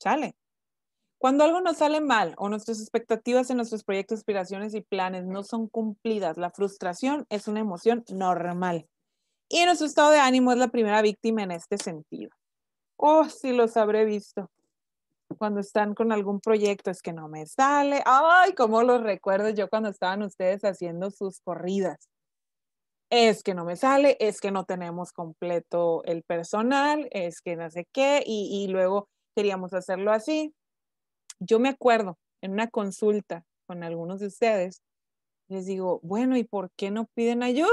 Speaker 1: Chale. Cuando algo nos sale mal o nuestras expectativas en nuestros proyectos, aspiraciones y planes no son cumplidas, la frustración es una emoción normal. Y nuestro estado de ánimo es la primera víctima en este sentido oh, sí los habré visto. Cuando están con algún proyecto, es que no me sale. Ay, cómo los recuerdo yo cuando estaban ustedes haciendo sus corridas. Es que no me sale, es que no tenemos completo el personal, es que no sé qué, y, y luego queríamos hacerlo así. Yo me acuerdo en una consulta con algunos de ustedes, les digo, bueno, ¿y por qué no piden ayuda?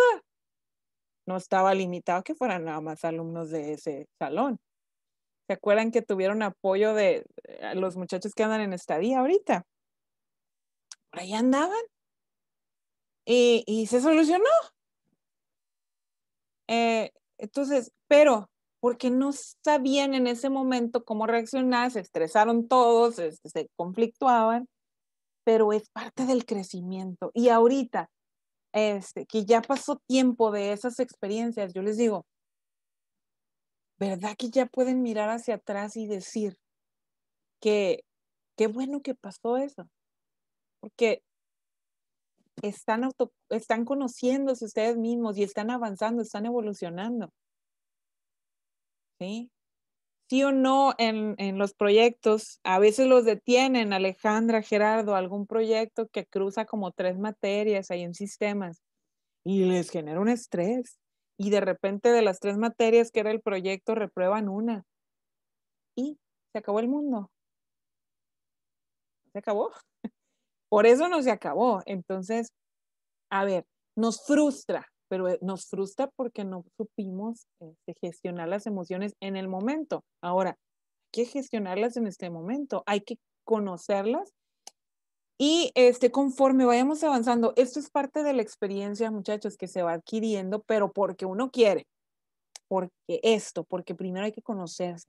Speaker 1: No estaba limitado que fueran nada más alumnos de ese salón. ¿Se acuerdan que tuvieron apoyo de eh, los muchachos que andan en estadía ahorita? Por ahí andaban. Y, se solucionó. Eh, entonces, pero porque no sabían en ese momento cómo reaccionar, se estresaron todos, se, se conflictuaban, pero es parte del crecimiento. Y ahorita, este, que ya pasó tiempo de esas experiencias, yo les digo, ¿verdad que ya pueden mirar hacia atrás y decir que qué bueno que pasó eso? Porque están, están conociéndose ustedes mismos y están avanzando, están evolucionando. ¿Sí? o no en, en los proyectos, a veces los detienen, Alejandra, Gerardo, algún proyecto que cruza como tres materias ahí en sistemas y les genera un estrés y de repente de las tres materias que era el proyecto reprueban una. Y se acabó el mundo. Se acabó. Por eso no se acabó. Entonces, a ver, nos frustra, pero eh, nos frustra porque no supimos este, gestionar las emociones en el momento. Ahora, hay que gestionarlas en este momento, hay que conocerlas y este, conforme vayamos avanzando, esto es parte de la experiencia, muchachos, que se va adquiriendo, pero porque uno quiere, porque esto, porque primero hay que conocerse.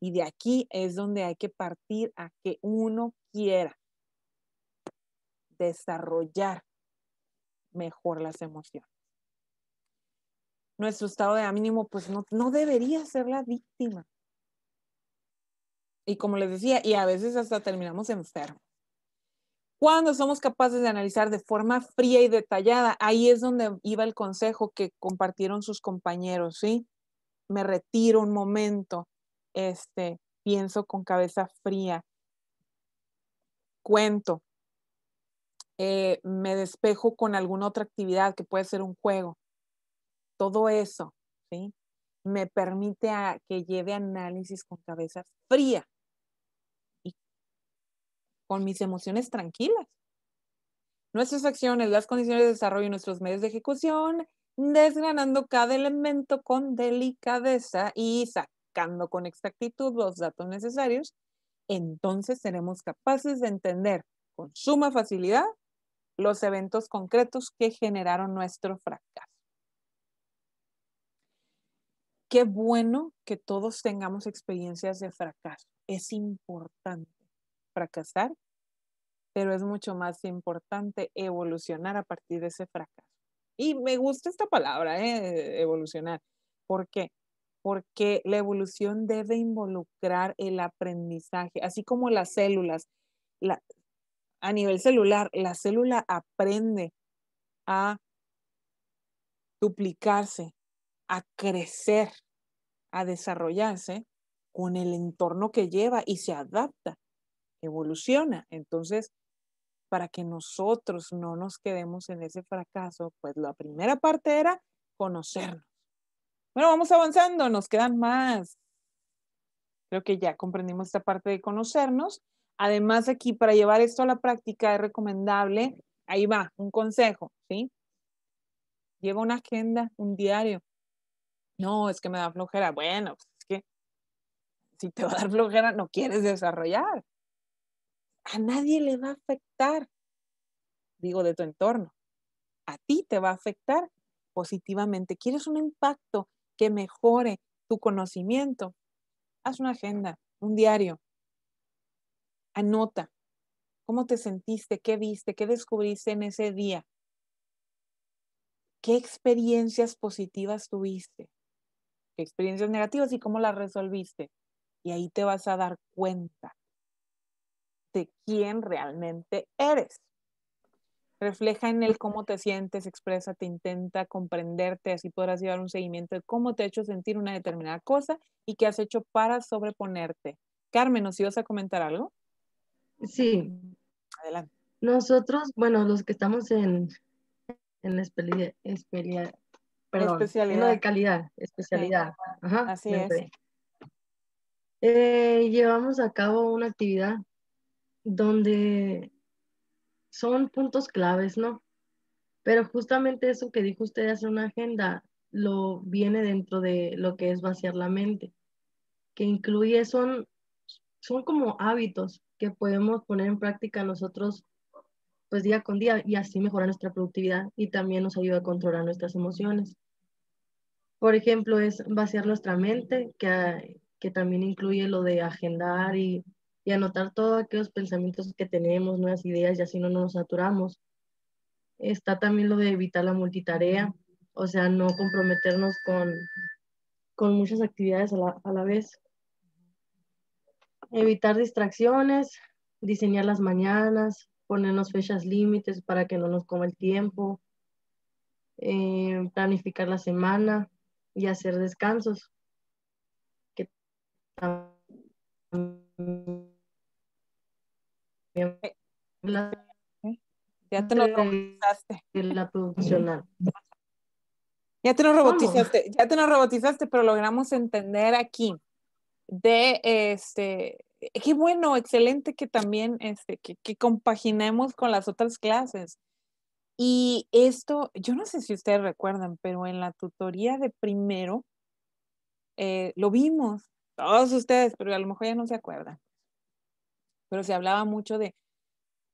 Speaker 1: Y de aquí es donde hay que partir a que uno quiera desarrollar mejor las emociones. Nuestro estado de ánimo, pues no, no debería ser la víctima. Y como les decía, y a veces hasta terminamos enfermos cuando somos capaces de analizar de forma fría y detallada, ahí es donde iba el consejo que compartieron sus compañeros, ¿sí? Me retiro un momento, este, pienso con cabeza fría, cuento, eh, me despejo con alguna otra actividad que puede ser un juego. Todo eso, ¿sí? Me permite a, que lleve análisis con cabeza fría con mis emociones tranquilas. Nuestras acciones, las condiciones de desarrollo y nuestros medios de ejecución, desgranando cada elemento con delicadeza y sacando con exactitud los datos necesarios, entonces seremos capaces de entender con suma facilidad los eventos concretos que generaron nuestro fracaso. Qué bueno que todos tengamos experiencias de fracaso. Es importante fracasar, pero es mucho más importante evolucionar a partir de ese fracaso. Y me gusta esta palabra, ¿eh? evolucionar. ¿Por qué? Porque la evolución debe involucrar el aprendizaje, así como las células. a nivel celular, la célula aprende a duplicarse, a crecer, a desarrollarse con el entorno que lleva y se adapta evoluciona. Entonces, para que nosotros no nos quedemos en ese fracaso, pues la primera parte era conocernos. Bueno, vamos avanzando, nos quedan más. Creo que ya comprendimos esta parte de conocernos. Además, aquí para llevar esto a la práctica es recomendable, ahí va, un consejo, ¿sí? Lleva una agenda, un diario. No, es que me da flojera. Bueno, es que si te va a dar flojera, no quieres desarrollar a nadie le va a afectar, digo, de tu entorno. A ti te va a afectar positivamente. ¿Quieres un impacto que mejore tu conocimiento? Haz una agenda, un diario. Anota cómo te sentiste, qué viste, qué descubriste en ese día. ¿Qué experiencias positivas tuviste? ¿Qué experiencias negativas y cómo las resolviste? Y ahí te vas a dar cuenta de quién realmente eres. Refleja en él cómo te sientes, expresa, te intenta comprenderte, así podrás llevar un seguimiento de cómo te ha hecho sentir una determinada cosa y qué has hecho para sobreponerte. Carmen, ¿nos ibas a comentar algo? Sí. Adelante.
Speaker 2: Nosotros, bueno, los que estamos en, la especialidad. de calidad, especialidad. Así es. Eh, llevamos a cabo una actividad donde son puntos claves, ¿no? Pero justamente eso que dijo usted hacer una agenda lo viene dentro de lo que es vaciar la mente, que incluye son son como hábitos que podemos poner en práctica nosotros pues día con día y así mejorar nuestra productividad y también nos ayuda a controlar nuestras emociones. Por ejemplo, es vaciar nuestra mente, que también incluye lo de agendar y y anotar todos aquellos pensamientos que tenemos, nuevas ideas y así no nos saturamos. Está también lo de evitar la multitarea, o sea, no comprometernos con, con muchas actividades a la, vez. Evitar distracciones, diseñar las mañanas, ponernos fechas límites para que no nos coma el tiempo, eh, planificar la semana y hacer descansos. Que ya te lo robotizaste. La
Speaker 1: Ya te lo robotizaste, ya te robotizaste, pero logramos entender aquí de este, qué bueno, excelente que también este, que, compaginemos con las otras clases. Y esto, yo no sé si ustedes recuerdan, pero en la tutoría de primero eh, lo vimos, todos ustedes, pero a lo mejor ya no se acuerdan pero se hablaba mucho de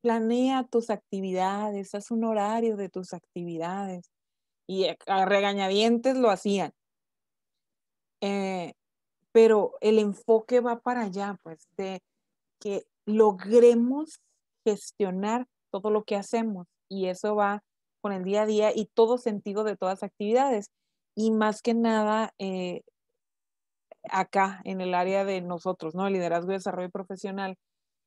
Speaker 1: planea tus actividades, haz un horario de tus actividades. Y a regañadientes lo hacían. Eh, pero el enfoque va para allá, pues, de que logremos gestionar todo lo que hacemos. Y eso va con el día a día y todo sentido de todas las actividades. Y más que nada, eh, acá, en el área de nosotros, ¿no? liderazgo y desarrollo profesional,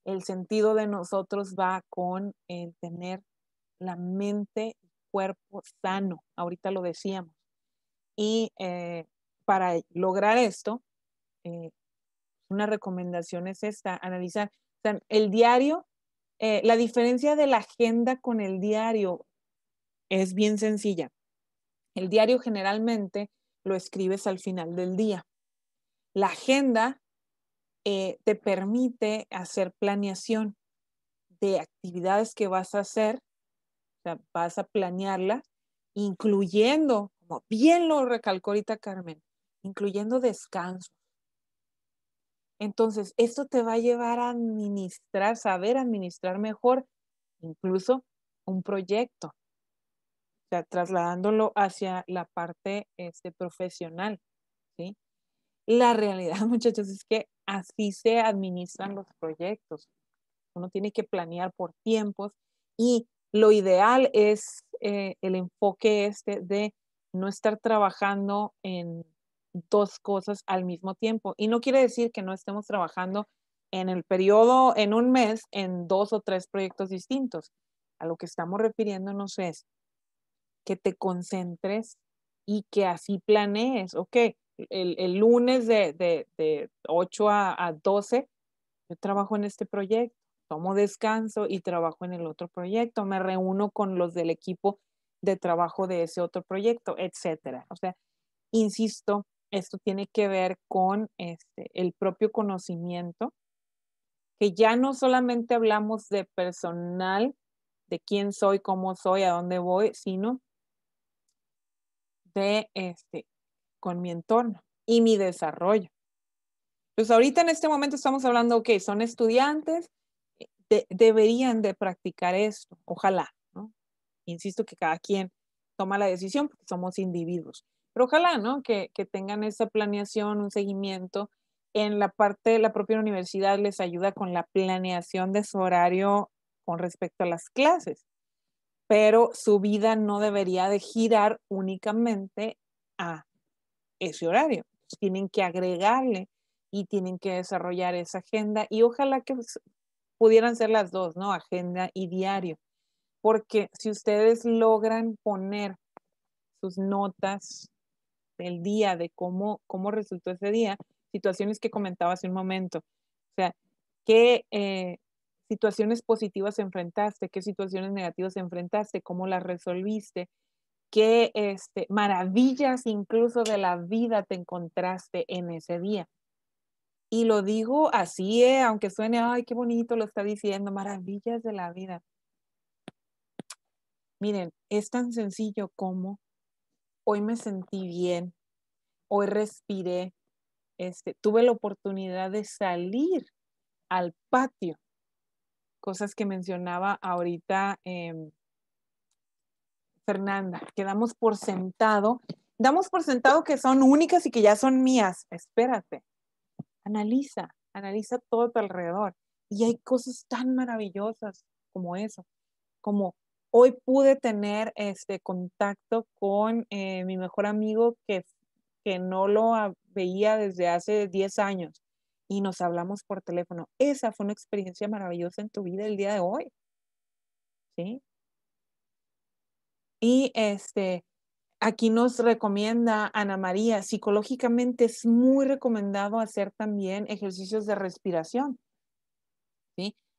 Speaker 1: el sentido de nosotros va con el tener la mente y cuerpo sano, ahorita lo decíamos. Y eh, para lograr esto, eh, una recomendación es esta, analizar el diario, eh, la diferencia de la agenda con el diario es bien sencilla. El diario generalmente lo escribes al final del día. La agenda eh, te permite hacer planeación de actividades que vas a hacer, o sea, vas a planearla, incluyendo, como bien lo recalcó ahorita Carmen, incluyendo descanso. Entonces, esto te va a llevar a administrar, saber administrar mejor, incluso un proyecto, o sea, trasladándolo hacia la parte este, profesional, ¿sí? La realidad, muchachos, es que así se administran los proyectos. Uno tiene que planear por tiempos y lo ideal es eh, el enfoque este de no estar trabajando en dos cosas al mismo tiempo. Y no quiere decir que no estemos trabajando en el periodo, en un mes, en dos o tres proyectos distintos. A lo que estamos refiriéndonos es que te concentres y que así planees. Ok, el, lunes de, 8 a, 12, yo trabajo en este proyecto, tomo descanso y trabajo en el otro proyecto, me reúno con los del equipo de trabajo de ese otro proyecto, etcétera. O sea, insisto, esto tiene que ver con este, el propio conocimiento, que ya no solamente hablamos de personal, de quién soy, cómo soy, a dónde voy, sino de este, con mi entorno y mi desarrollo. Pues ahorita en este momento estamos hablando, ok, son estudiantes, eh, deberían de practicar esto, ojalá, ¿no? Insisto que cada quien toma la decisión porque somos individuos, pero ojalá, ¿no? Que, que tengan esa planeación, un seguimiento. En la parte de la propia universidad les ayuda con la planeación de su horario con respecto a las clases, pero su vida no debería de girar únicamente a ese horario. Tienen que agregarle y tienen que desarrollar esa agenda y ojalá que pudieran ser las dos, ¿no? Agenda y diario. Porque si ustedes logran poner sus notas del día, de cómo, resultó ese día, situaciones que comentaba hace un momento, o sea, qué eh, situaciones positivas enfrentaste, qué situaciones negativas enfrentaste, cómo las resolviste, qué este, maravillas incluso de la vida te encontraste en ese día. Y lo digo así, eh, aunque suene, ay, qué bonito lo está diciendo, maravillas de la vida. Miren, es tan sencillo como hoy me sentí bien, hoy respiré, este, tuve la oportunidad de salir al patio, cosas que mencionaba ahorita em, Fernanda, quedamos por sentado, damos por sentado que son únicas y que ya son mías. Espérate, analiza, analiza todo tu alrededor. Y hay cosas tan maravillosas como eso, como hoy pude tener este contacto con eh, mi mejor amigo que, que no lo veía desde hace 10 años y nos hablamos por teléfono. Esa fue una experiencia maravillosa en tu vida el día de hoy. ¿Sí? Y este, aquí nos recomienda Ana María, psicológicamente es muy recomendado hacer también ejercicios de respiración.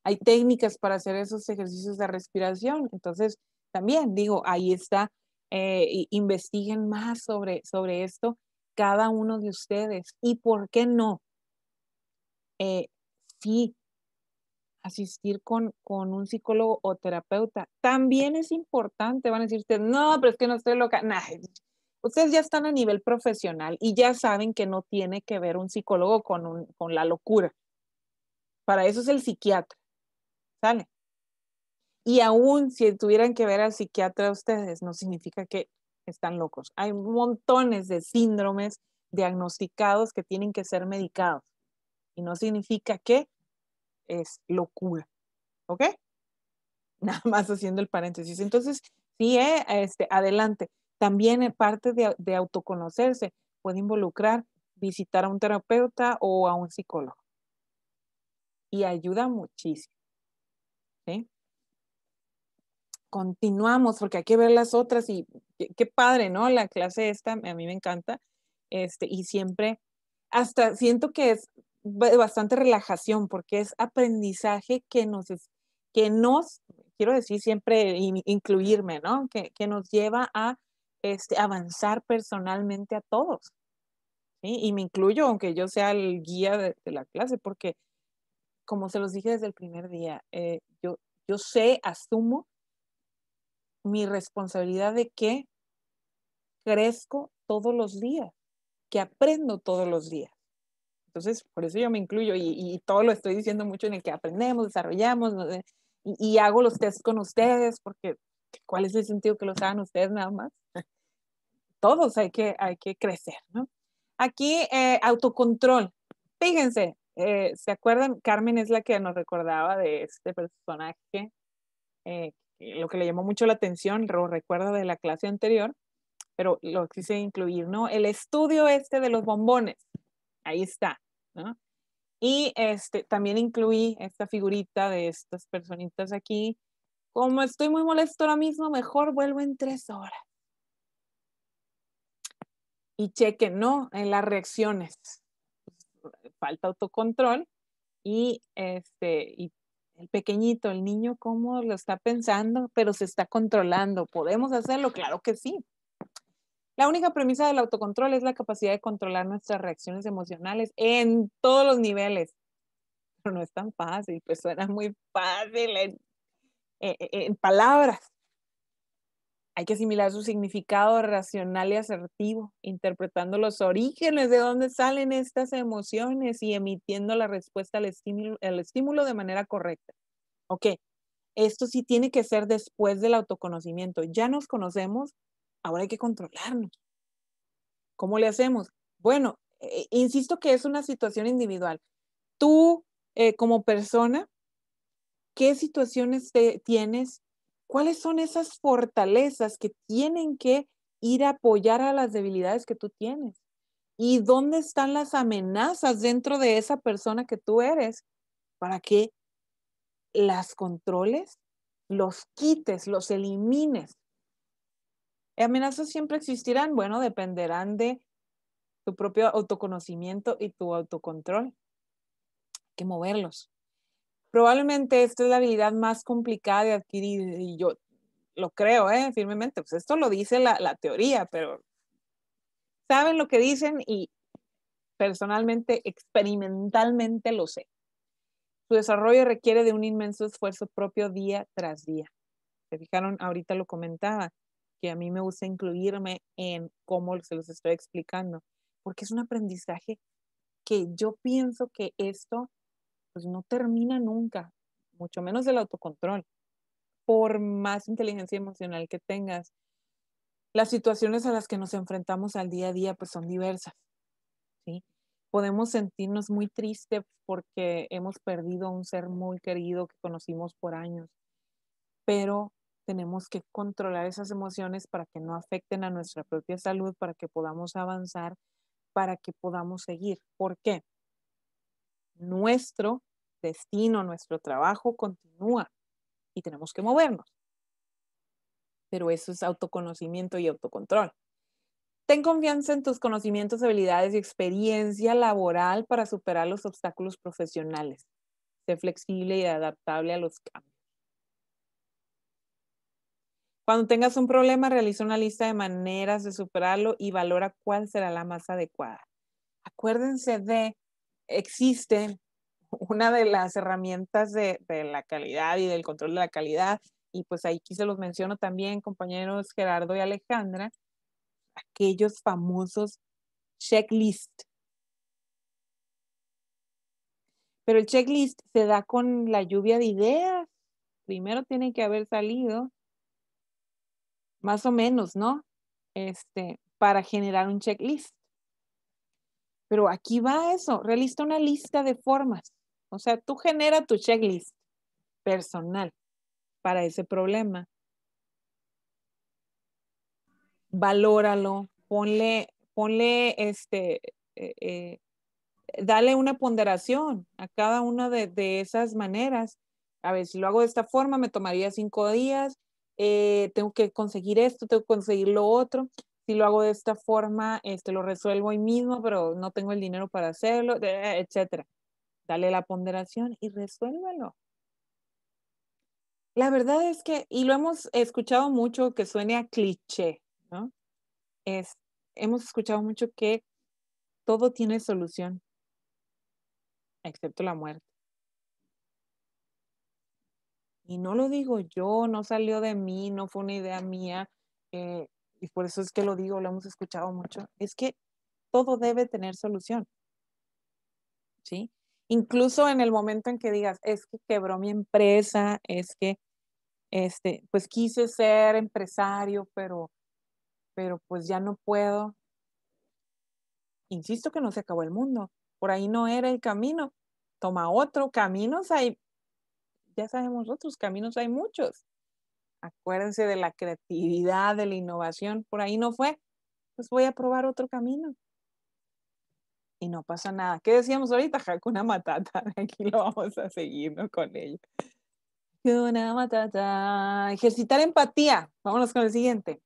Speaker 1: Hay técnicas para hacer esos ejercicios de respiración. Entonces, también digo, ahí está, eh, investiguen más sobre, sobre esto cada uno de ustedes. ¿Y por qué no? Eh, sí, asistir con, con un psicólogo o terapeuta. También es importante, van a decir ustedes, no, pero es que no estoy loca. Nah, ustedes ya están a nivel profesional y ya saben que no tiene que ver un psicólogo con, con la locura. Para eso es el psiquiatra. ¿Sale? Y aún si tuvieran que ver al psiquiatra ustedes, no significa que están locos. Hay montones de síndromes diagnosticados que tienen que ser medicados. Y no significa que es locura. ¿Ok? Nada más haciendo el paréntesis. Entonces, sí, eh, este, adelante. También eh, parte de, de autoconocerse puede involucrar visitar a un terapeuta o a un psicólogo. Y ayuda muchísimo. ¿Sí? Continuamos, porque hay que ver las otras y qué, padre, ¿no? La clase esta, a mí me encanta. Este, y siempre, hasta siento que es bastante relajación porque es aprendizaje que nos, que nos quiero decir siempre incluirme, ¿no? Que, nos lleva a este, avanzar personalmente a todos. Y me incluyo, aunque yo sea el guía de, la clase, porque como se los dije desde el primer día, eh, yo, yo sé, asumo mi responsabilidad de que crezco todos los días, que aprendo todos los días. Entonces, por eso yo me incluyo y, todo lo estoy diciendo mucho en el que aprendemos, desarrollamos y, hago los test con ustedes porque ¿cuál es el sentido que los hagan ustedes nada más? Todos hay que, hay que crecer, ¿no? Aquí, eh, autocontrol. Fíjense, eh, ¿se acuerdan? Carmen es la que nos recordaba de este personaje, eh, lo que le llamó mucho la atención, lo recuerdo de la clase anterior, pero lo quise incluir, ¿no? El estudio este de los bombones ahí está, ¿no? Y este, también incluí esta figurita de estas personitas aquí. Como estoy muy molesto ahora mismo, mejor vuelvo en tres horas. Y chequen, ¿no? En las reacciones. Falta autocontrol y, este, y el pequeñito, el niño, cómo lo está pensando, pero se está controlando. ¿Podemos hacerlo? Claro que sí, la única premisa del autocontrol es la capacidad de controlar nuestras reacciones emocionales en todos los niveles. Pero no es tan fácil, pues suena muy fácil en, eh, eh, palabras. Hay que asimilar su significado racional y asertivo, interpretando los orígenes de dónde salen estas emociones y emitiendo la respuesta al estímulo, estímulo de manera correcta. Ok, esto sí tiene que ser después del autoconocimiento. Ya nos conocemos, ahora hay que controlarnos. ¿Cómo le hacemos? Bueno, eh, insisto que es una situación individual. Tú, eh, como persona, ¿qué situaciones te, tienes? ¿Cuáles son esas fortalezas que tienen que ir a apoyar a las debilidades que tú tienes? ¿Y dónde están las amenazas dentro de esa persona que tú eres para que las controles, los quites, los elimines? ¿Amenazas siempre existirán? Bueno, dependerán de tu propio autoconocimiento y tu autocontrol. Hay que moverlos. Probablemente esta es la habilidad más complicada de adquirir y yo lo creo ¿eh? firmemente. Pues esto lo dice la, la teoría, pero saben lo que dicen y personalmente, experimentalmente lo sé. Su desarrollo requiere de un inmenso esfuerzo propio día tras día. ¿Se fijaron? Ahorita lo comentaba que a mí me gusta incluirme en cómo se los estoy explicando, porque es un aprendizaje que yo pienso que esto pues no termina nunca, mucho menos el autocontrol. Por más inteligencia emocional que tengas, las situaciones a las que nos enfrentamos al día a día pues son diversas. ¿sí? Podemos sentirnos muy tristes porque hemos perdido un ser muy querido que conocimos por años, pero tenemos que controlar esas emociones para que no afecten a nuestra propia salud, para que podamos avanzar, para que podamos seguir. ¿Por qué? Nuestro destino, nuestro trabajo continúa y tenemos que movernos. Pero eso es autoconocimiento y autocontrol. Ten confianza en tus conocimientos, habilidades y experiencia laboral para superar los obstáculos profesionales. Sé flexible y adaptable a los cambios. Cuando tengas un problema, realiza una lista de maneras de superarlo y valora cuál será la más adecuada. Acuérdense de, existe una de las herramientas de, la calidad y del control de la calidad, y pues aquí se los menciono también, compañeros Gerardo y Alejandra, aquellos famosos checklist. Pero el checklist se da con la lluvia de ideas. Primero tiene que haber salido más o menos, ¿no? Este, para generar un checklist. Pero aquí va eso, realista una lista de formas. O sea, tú genera tu checklist personal para ese problema. Valóralo, ponle, ponle este, eh, eh, dale una ponderación a cada una de esas maneras. A ver, si lo hago de esta forma, me tomaría cinco días, eh, tengo que conseguir esto, tengo que conseguir lo otro, si lo hago de esta forma, este, lo resuelvo hoy mismo, pero no tengo el dinero para hacerlo, eh, etcétera. Dale la ponderación y resuélvelo. La verdad es que, y lo hemos escuchado mucho que suene a cliché, ¿no? hemos escuchado mucho que todo tiene solución, excepto la muerte. Y no lo digo yo, no salió de mí, no fue una idea mía, eh, y por eso es que lo digo, lo hemos escuchado mucho, es que todo debe tener solución. ¿Sí? Incluso en el momento en que digas, es que quebró mi empresa, es que, este, pues quise ser empresario, pero, pero pues ya no puedo. Insisto que no se acabó el mundo, por ahí no era el camino. Toma otro, camino, hay ya sabemos otros caminos hay muchos. Acuérdense de la creatividad, de la innovación, por ahí no fue, pues voy a probar otro camino. Y no pasa nada. ¿Qué decíamos ahorita? Hakuna Matata, aquí lo vamos a seguir ¿no? con ello. Hakuna Matata. Ejercitar empatía. Vámonos con el siguiente.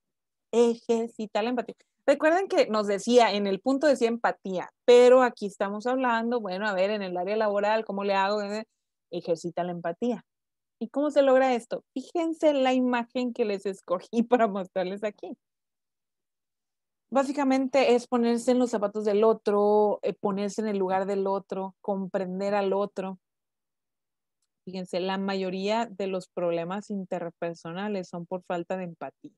Speaker 1: Ejercitar empatía. Recuerden que nos decía, en el punto decía empatía, pero aquí estamos hablando, bueno, a ver, en el área laboral, ¿cómo le hago? ejercita la empatía. ¿Y cómo se logra esto? Fíjense la imagen que les escogí para mostrarles aquí. Básicamente es ponerse en los zapatos del otro, eh, ponerse en el lugar del otro, comprender al otro. Fíjense, la mayoría de los problemas interpersonales son por falta de empatía.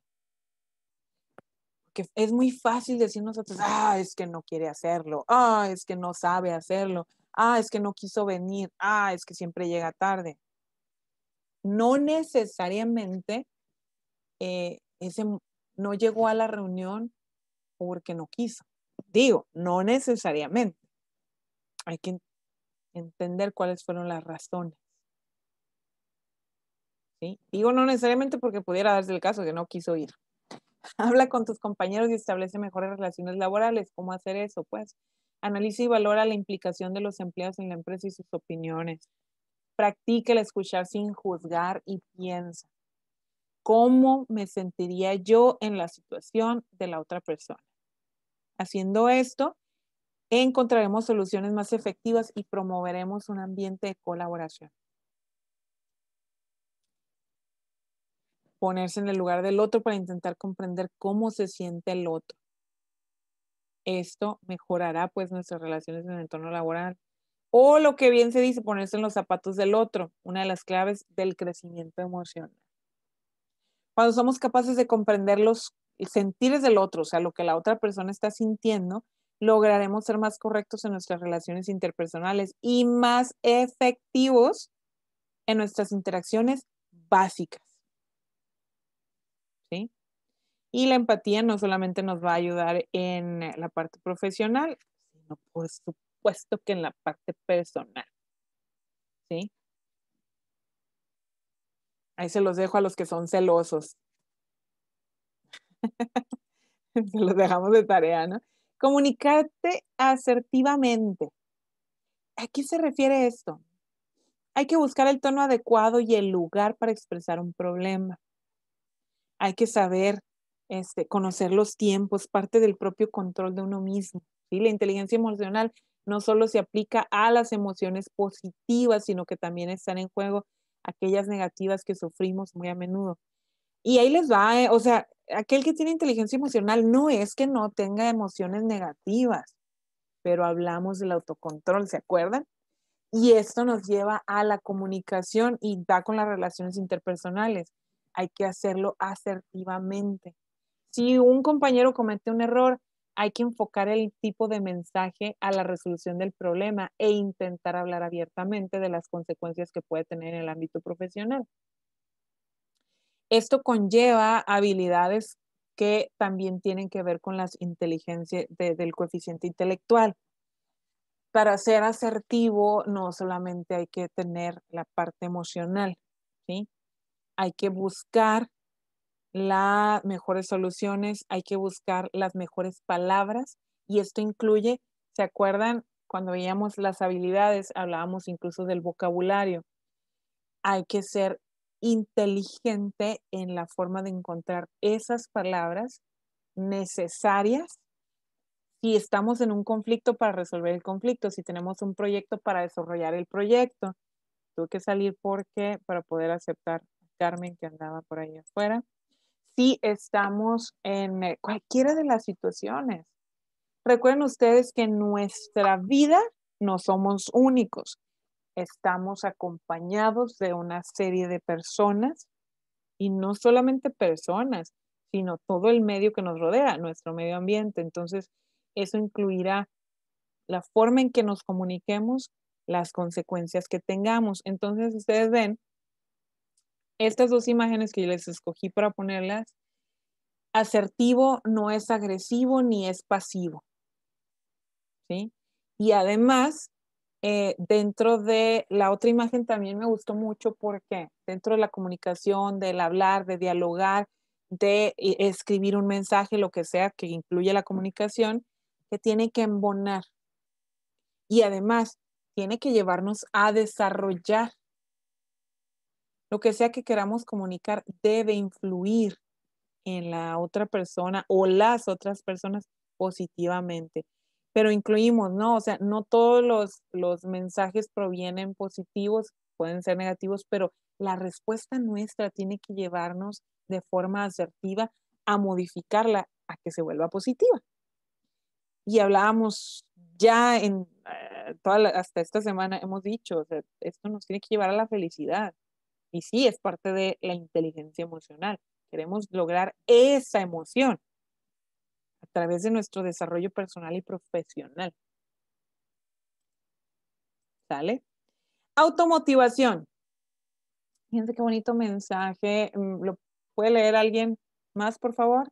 Speaker 1: Que es muy fácil decirnos a ah, es que no quiere hacerlo, ah, es que no sabe hacerlo ah, es que no quiso venir, ah, es que siempre llega tarde. No necesariamente eh, ese no llegó a la reunión porque no quiso. Digo, no necesariamente. Hay que entender cuáles fueron las razones. Digo no necesariamente porque pudiera darse el caso que no quiso ir. Habla con tus compañeros y establece mejores relaciones laborales. ¿Cómo hacer eso? Pues Analiza y valora la implicación de los empleados en la empresa y sus opiniones. Practica el escuchar sin juzgar y piensa cómo me sentiría yo en la situación de la otra persona. Haciendo esto, encontraremos soluciones más efectivas y promoveremos un ambiente de colaboración. Ponerse en el lugar del otro para intentar comprender cómo se siente el otro esto mejorará pues nuestras relaciones en el entorno laboral. O lo que bien se dice, ponerse en los zapatos del otro, una de las claves del crecimiento emocional. Cuando somos capaces de comprender los sentires del otro, o sea, lo que la otra persona está sintiendo, lograremos ser más correctos en nuestras relaciones interpersonales y más efectivos en nuestras interacciones básicas. Y la empatía no solamente nos va a ayudar en eh, la parte profesional, sino por supuesto que en la parte personal. ¿Sí? Ahí se los dejo a los que son celosos. se los dejamos de tarea, ¿no? Comunicarte asertivamente. ¿A qué se refiere esto? Hay que buscar el tono adecuado y el lugar para expresar un problema. Hay que saber este, conocer los tiempos, parte del propio control de uno mismo. ¿sí? La inteligencia emocional no solo se aplica a las emociones positivas, sino que también están en juego aquellas negativas que sufrimos muy a menudo. Y ahí les va, eh, o sea, aquel que tiene inteligencia emocional no es que no tenga emociones negativas, pero hablamos del autocontrol, ¿se acuerdan? Y esto nos lleva a la comunicación y da con las relaciones interpersonales. Hay que hacerlo asertivamente si un compañero comete un error, hay que enfocar el tipo de mensaje a la resolución del problema e intentar hablar abiertamente de las consecuencias que puede tener en el ámbito profesional. Esto conlleva habilidades que también tienen que ver con las inteligencias del coeficiente intelectual. Para ser asertivo, no solamente hay que tener la parte emocional, ¿sí? Hay que buscar las mejores soluciones, hay que buscar las mejores palabras y esto incluye, ¿se acuerdan? Cuando veíamos las habilidades, hablábamos incluso del vocabulario. Hay que ser inteligente en la forma de encontrar esas palabras necesarias si estamos en un conflicto para resolver el conflicto, si tenemos un proyecto para desarrollar el proyecto. Tuve que salir porque para poder aceptar a Carmen que andaba por ahí afuera si estamos en eh, cualquiera de las situaciones. Recuerden ustedes que en nuestra vida no somos únicos. Estamos acompañados de una serie de personas y no solamente personas, sino todo el medio que nos rodea, nuestro medio ambiente. Entonces, eso incluirá la forma en que nos comuniquemos, las consecuencias que tengamos. Entonces, ustedes ven estas dos imágenes que les escogí para ponerlas, asertivo no es agresivo ni es pasivo. ¿Sí? Y además, eh, dentro de la otra imagen también me gustó mucho porque dentro de la comunicación, del hablar, de dialogar, de eh, escribir un mensaje, lo que sea que incluya la comunicación, que tiene que embonar. Y además, tiene que llevarnos a desarrollar lo que sea que queramos comunicar debe influir en la otra persona o las otras personas positivamente. Pero incluimos, ¿no? O sea, no todos los, los mensajes provienen positivos, pueden ser negativos, pero la respuesta nuestra tiene que llevarnos de forma asertiva a modificarla a que se vuelva positiva. Y hablábamos ya en, eh, toda hasta esta semana, hemos dicho, o sea, esto nos tiene que llevar a la felicidad. Y sí, es parte de la inteligencia emocional. Queremos lograr esa emoción a través de nuestro desarrollo personal y profesional. ¿Sale? Automotivación. Fíjense qué bonito mensaje. Mm, ¿Lo puede leer alguien más, por favor?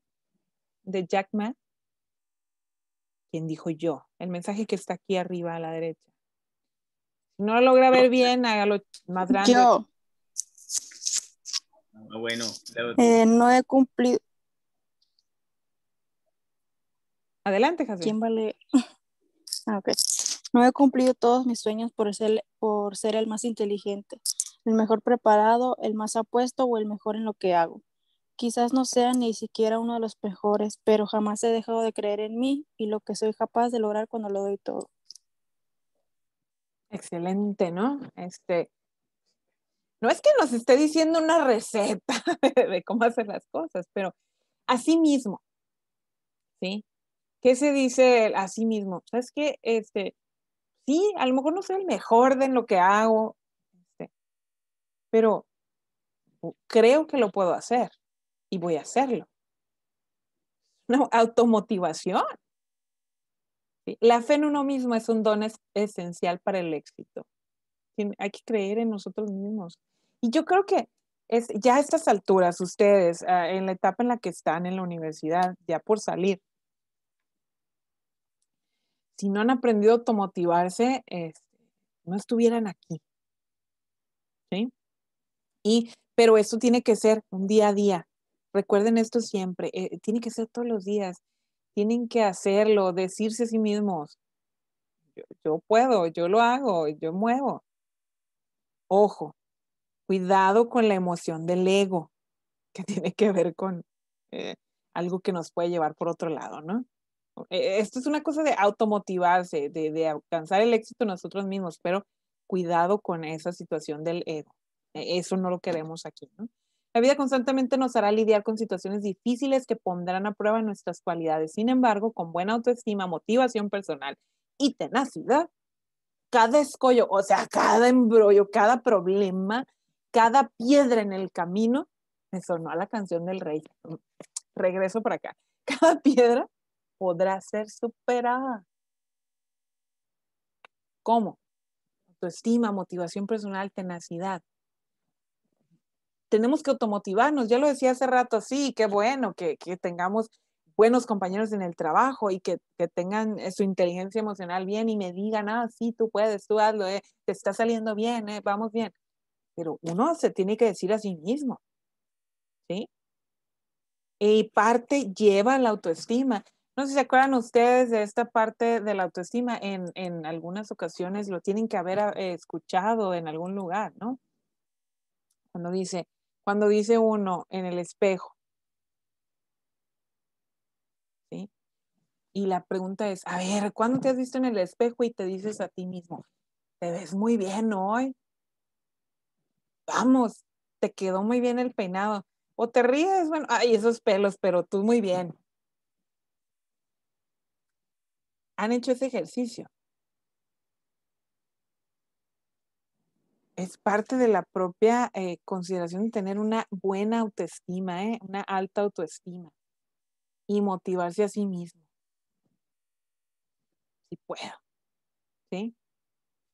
Speaker 1: De Jack Ma. ¿Quién dijo yo? El mensaje que está aquí arriba a la derecha. Si no lo logra ver bien, hágalo más grande.
Speaker 3: Ah, bueno.
Speaker 2: Eh, no he cumplido. Adelante, Javier. ¿Quién vale? Ah, no he cumplido todos mis sueños por ser, por ser el más inteligente, el mejor preparado, el más apuesto o el mejor en lo que hago. Quizás no sea ni siquiera uno de los mejores, pero jamás he dejado de creer en mí y lo que soy capaz de lograr cuando lo doy todo.
Speaker 1: Excelente, ¿no? Este, no es que nos esté diciendo una receta de cómo hacer las cosas, pero a sí mismo, ¿sí? ¿Qué se dice a sí mismo? ¿Sabes qué? Este, sí, a lo mejor no soy el mejor de lo que hago, este, pero creo que lo puedo hacer y voy a hacerlo. No, automotivación. La fe en uno mismo es un don esencial para el éxito hay que creer en nosotros mismos. Y yo creo que es, ya a estas alturas, ustedes, ah, en la etapa en la que están en la universidad, ya por salir, si no han aprendido a automotivarse, no estuvieran aquí. ¿Sí? Y, pero esto tiene que ser un día a día. Recuerden esto siempre. Eh, tiene que ser todos los días. Tienen que hacerlo, decirse a sí mismos. yo puedo, yo lo hago, yo muevo. Ojo, cuidado con la emoción del ego, que tiene que ver con eh, algo que nos puede llevar por otro lado, ¿no? E-, esto es una cosa de automotivarse, de, de alcanzar el éxito nosotros mismos, pero cuidado con esa situación del ego. E-, eso no lo queremos aquí, ¿no? La vida constantemente nos hará lidiar con situaciones difíciles que pondrán a prueba nuestras cualidades. Sin embargo, con buena autoestima, motivación personal y tenacidad, cada escollo, o sea, cada embrollo, cada problema, cada piedra en el camino, me sonó a la canción del rey. Regreso para acá. Cada piedra podrá ser superada. ¿Cómo? Autoestima, motivación personal, tenacidad. Tenemos que automotivarnos, ya lo decía hace rato, sí, qué bueno que, que tengamos buenos compañeros en el trabajo y que, que tengan eh, su inteligencia emocional bien y me digan, ah, sí, tú puedes, tú hazlo, eh, te está saliendo bien, eh, vamos bien. Pero uno se tiene que decir a sí mismo, ¿sí? Y parte lleva la autoestima. No sé si se acuerdan ustedes de esta parte de la autoestima. En, en algunas ocasiones lo tienen que haber ah, escuchado en algún lugar, ¿no? Cuando dice, cuando dice uno en el espejo, Y la pregunta es, a ver, ¿cuándo te has visto en el espejo y te dices a ti mismo, te ves muy bien hoy? Vamos, te quedó muy bien el peinado. O te ríes, bueno, ay, esos pelos, pero tú muy bien. ¿Han hecho ese ejercicio? es parte de la propia eh, consideración de tener una buena autoestima, ¿eh? una alta autoestima y motivarse a sí mismo si puedo. ¿Sí?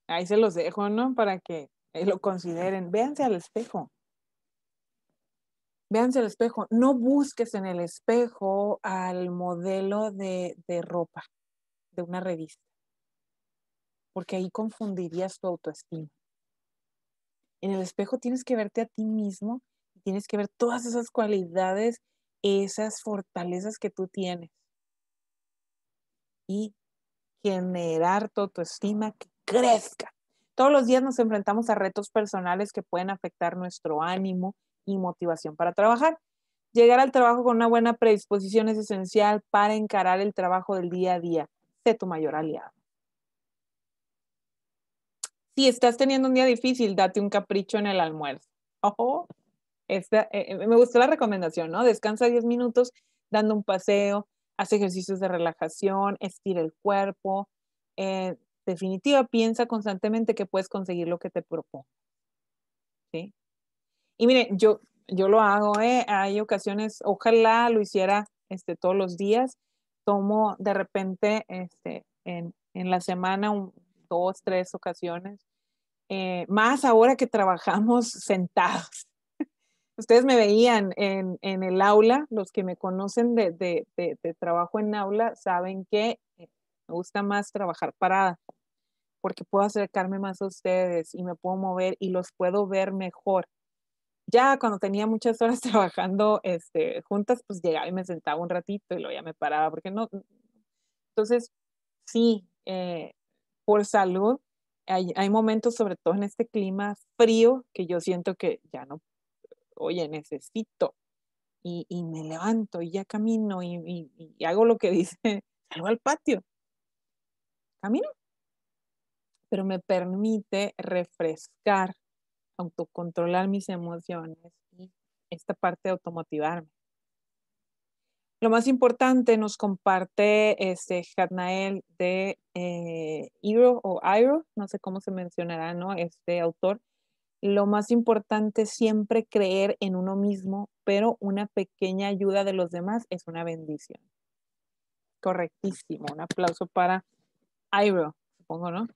Speaker 1: Ahí se los dejo, ¿no? Para que eh, lo consideren. Véanse al espejo. Véanse al espejo. No busques en el espejo al modelo de, ropa de una revista, porque ahí confundirías tu autoestima. En el espejo tienes que verte a ti mismo tienes que ver todas esas cualidades, esas fortalezas que tú tienes. Y generar tu autoestima que crezca. Todos los días nos enfrentamos a retos personales que pueden afectar nuestro ánimo y motivación para trabajar. Llegar al trabajo con una buena predisposición es esencial para encarar el trabajo del día a día. Sé tu mayor aliado. Si estás teniendo un día difícil, date un capricho en el almuerzo. Ojo, eh, eh, me gustó la recomendación, ¿no? Descansa 10 minutos dando un paseo, haz ejercicios de relajación, estira el cuerpo. Eh, definitiva, piensa constantemente que puedes conseguir lo que te propongo. ¿Sí? Y mire, yo, yo lo hago, ¿eh? hay ocasiones, ojalá lo hiciera este, todos los días. Tomo de repente este, en, en la semana dos, tres ocasiones. Eh, más ahora que trabajamos sentados ustedes me veían en, el aula, los que me conocen de, trabajo en aula saben que eh, me gusta más trabajar parada, porque puedo acercarme más a ustedes y me puedo mover y los puedo ver mejor. Ya cuando tenía muchas horas trabajando este, juntas, pues llegaba y me sentaba un ratito y luego ya me paraba, porque no. Entonces, sí, eh, por salud, hay, hay, momentos, sobre todo en este clima frío, que yo siento que ya no oye, necesito. Y, me levanto y ya camino y, hago lo que dice, salgo al patio. Camino. Pero me permite refrescar, autocontrolar mis emociones y esta parte de automotivarme. Lo más importante nos comparte este Hadnael de eh, Iro o Iro, no sé cómo se mencionará, ¿no? Este autor, lo más importante es siempre creer en uno mismo, pero una pequeña ayuda de los demás es una bendición. Correctísimo. Un aplauso para Airo, supongo, ¿no?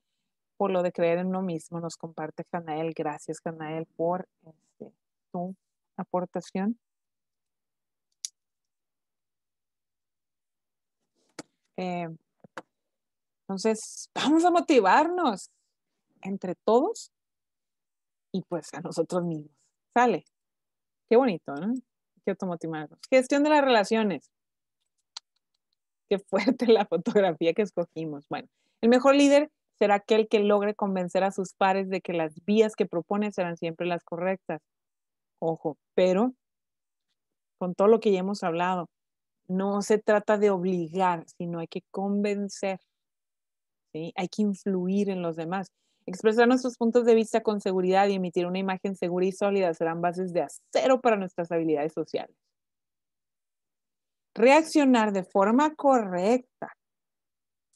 Speaker 1: Por lo de creer en uno mismo, nos comparte Canael. Gracias, Canael, por este, tu aportación. Eh, entonces, vamos a motivarnos entre todos y pues a nosotros mismos. Sale. Qué bonito, ¿no? Qué automotivador. Gestión de las relaciones. Qué fuerte la fotografía que escogimos. Bueno, el mejor líder será aquel que logre convencer a sus pares de que las vías que propone serán siempre las correctas. Ojo, pero con todo lo que ya hemos hablado, no se trata de obligar, sino hay que convencer. Hay que influir en los demás. Expresar nuestros puntos de vista con seguridad y emitir una imagen segura y sólida serán bases de acero para nuestras habilidades sociales. Reaccionar de forma correcta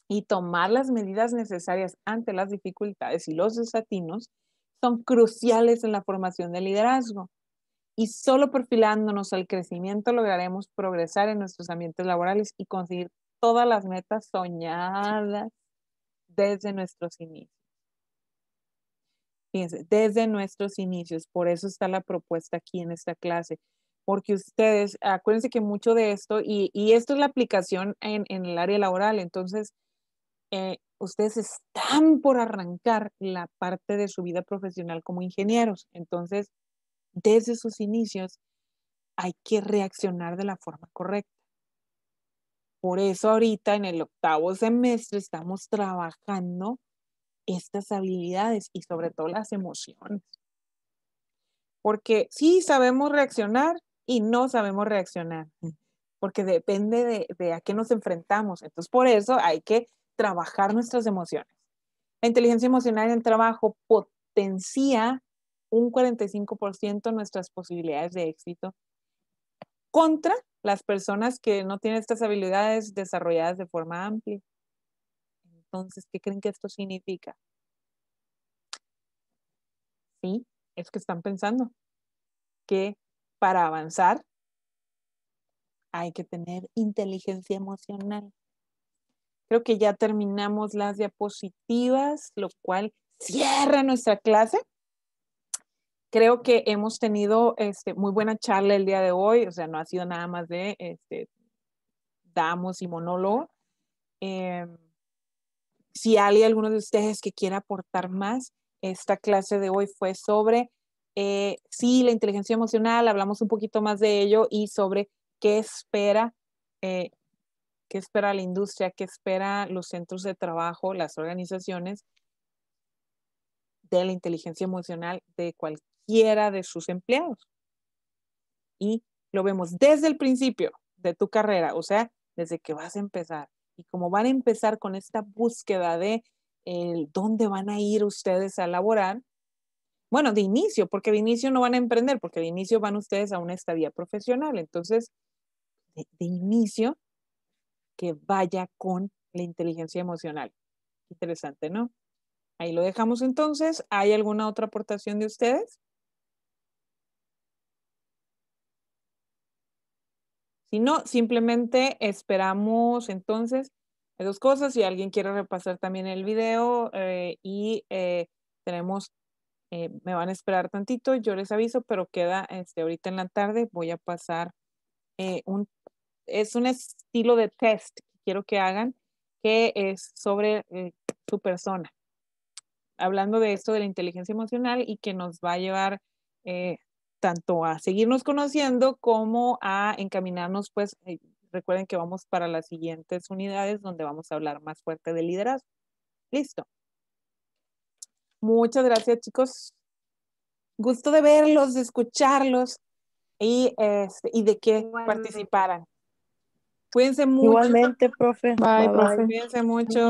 Speaker 1: y tomar las medidas necesarias ante las dificultades y los desatinos son cruciales en la formación del liderazgo. Y solo perfilándonos al crecimiento lograremos progresar en nuestros ambientes laborales y conseguir todas las metas soñadas desde nuestros inicios. Fíjense, desde nuestros inicios, por eso está la propuesta aquí en esta clase, porque ustedes, acuérdense que mucho de esto, y, esto es la aplicación en, el área laboral, entonces, eh, ustedes están por arrancar la parte de su vida profesional como ingenieros, entonces, desde sus inicios, hay que reaccionar de la forma correcta. Por eso ahorita en el octavo semestre estamos trabajando estas habilidades y sobre todo las emociones. Porque sí sabemos reaccionar y no sabemos reaccionar, mm. porque depende de, a qué nos enfrentamos. Entonces, por eso hay que trabajar nuestras emociones. La inteligencia emocional en el trabajo potencia un 45% nuestras posibilidades de éxito contra las personas que no tienen estas habilidades desarrolladas de forma amplia. Entonces, ¿qué creen que esto significa? Sí, es que están pensando que para avanzar hay que tener inteligencia emocional. Creo que ya terminamos las diapositivas, lo cual cierra nuestra clase. Creo que hemos tenido este, muy buena charla el día de hoy, o sea, no ha sido nada más de este, damos y monólogo. Em, si hay alguno de ustedes que quiera aportar más, esta clase de hoy fue sobre, eh, sí, la inteligencia emocional, hablamos un poquito más de ello y sobre qué espera, eh, qué espera la industria, qué espera los centros de trabajo, las organizaciones de la inteligencia emocional de cualquiera de sus empleados. Y lo vemos desde el principio de tu carrera, o sea, desde que vas a empezar y como van a empezar con esta búsqueda de dónde van a ir ustedes a laborar, bueno, de inicio, porque de inicio no van a emprender, porque de inicio van ustedes a una estadía profesional. Entonces, de, de inicio, que vaya con la inteligencia emocional. Interesante, ¿no? Ahí lo dejamos entonces. ¿Hay alguna otra aportación de ustedes? Si no, simplemente esperamos entonces dos cosas. Si alguien quiere repasar también el video eh, y eh, tenemos, eh, me van a esperar tantito, yo les aviso, pero queda este, ahorita en la tarde, voy a pasar un, es un estilo de test que quiero que hagan, que es sobre su persona. Hablando de esto de la inteligencia emocional y que nos va a llevar tanto a seguirnos conociendo como a encaminarnos, pues eh, recuerden que vamos para las siguientes unidades donde vamos a hablar más fuerte de liderazgo. Listo. Muchas gracias chicos. Gusto de verlos, de escucharlos y, este, y de que participaran. Cuídense mucho. Igualmente, profe. Bye, profe. Cuídense mucho.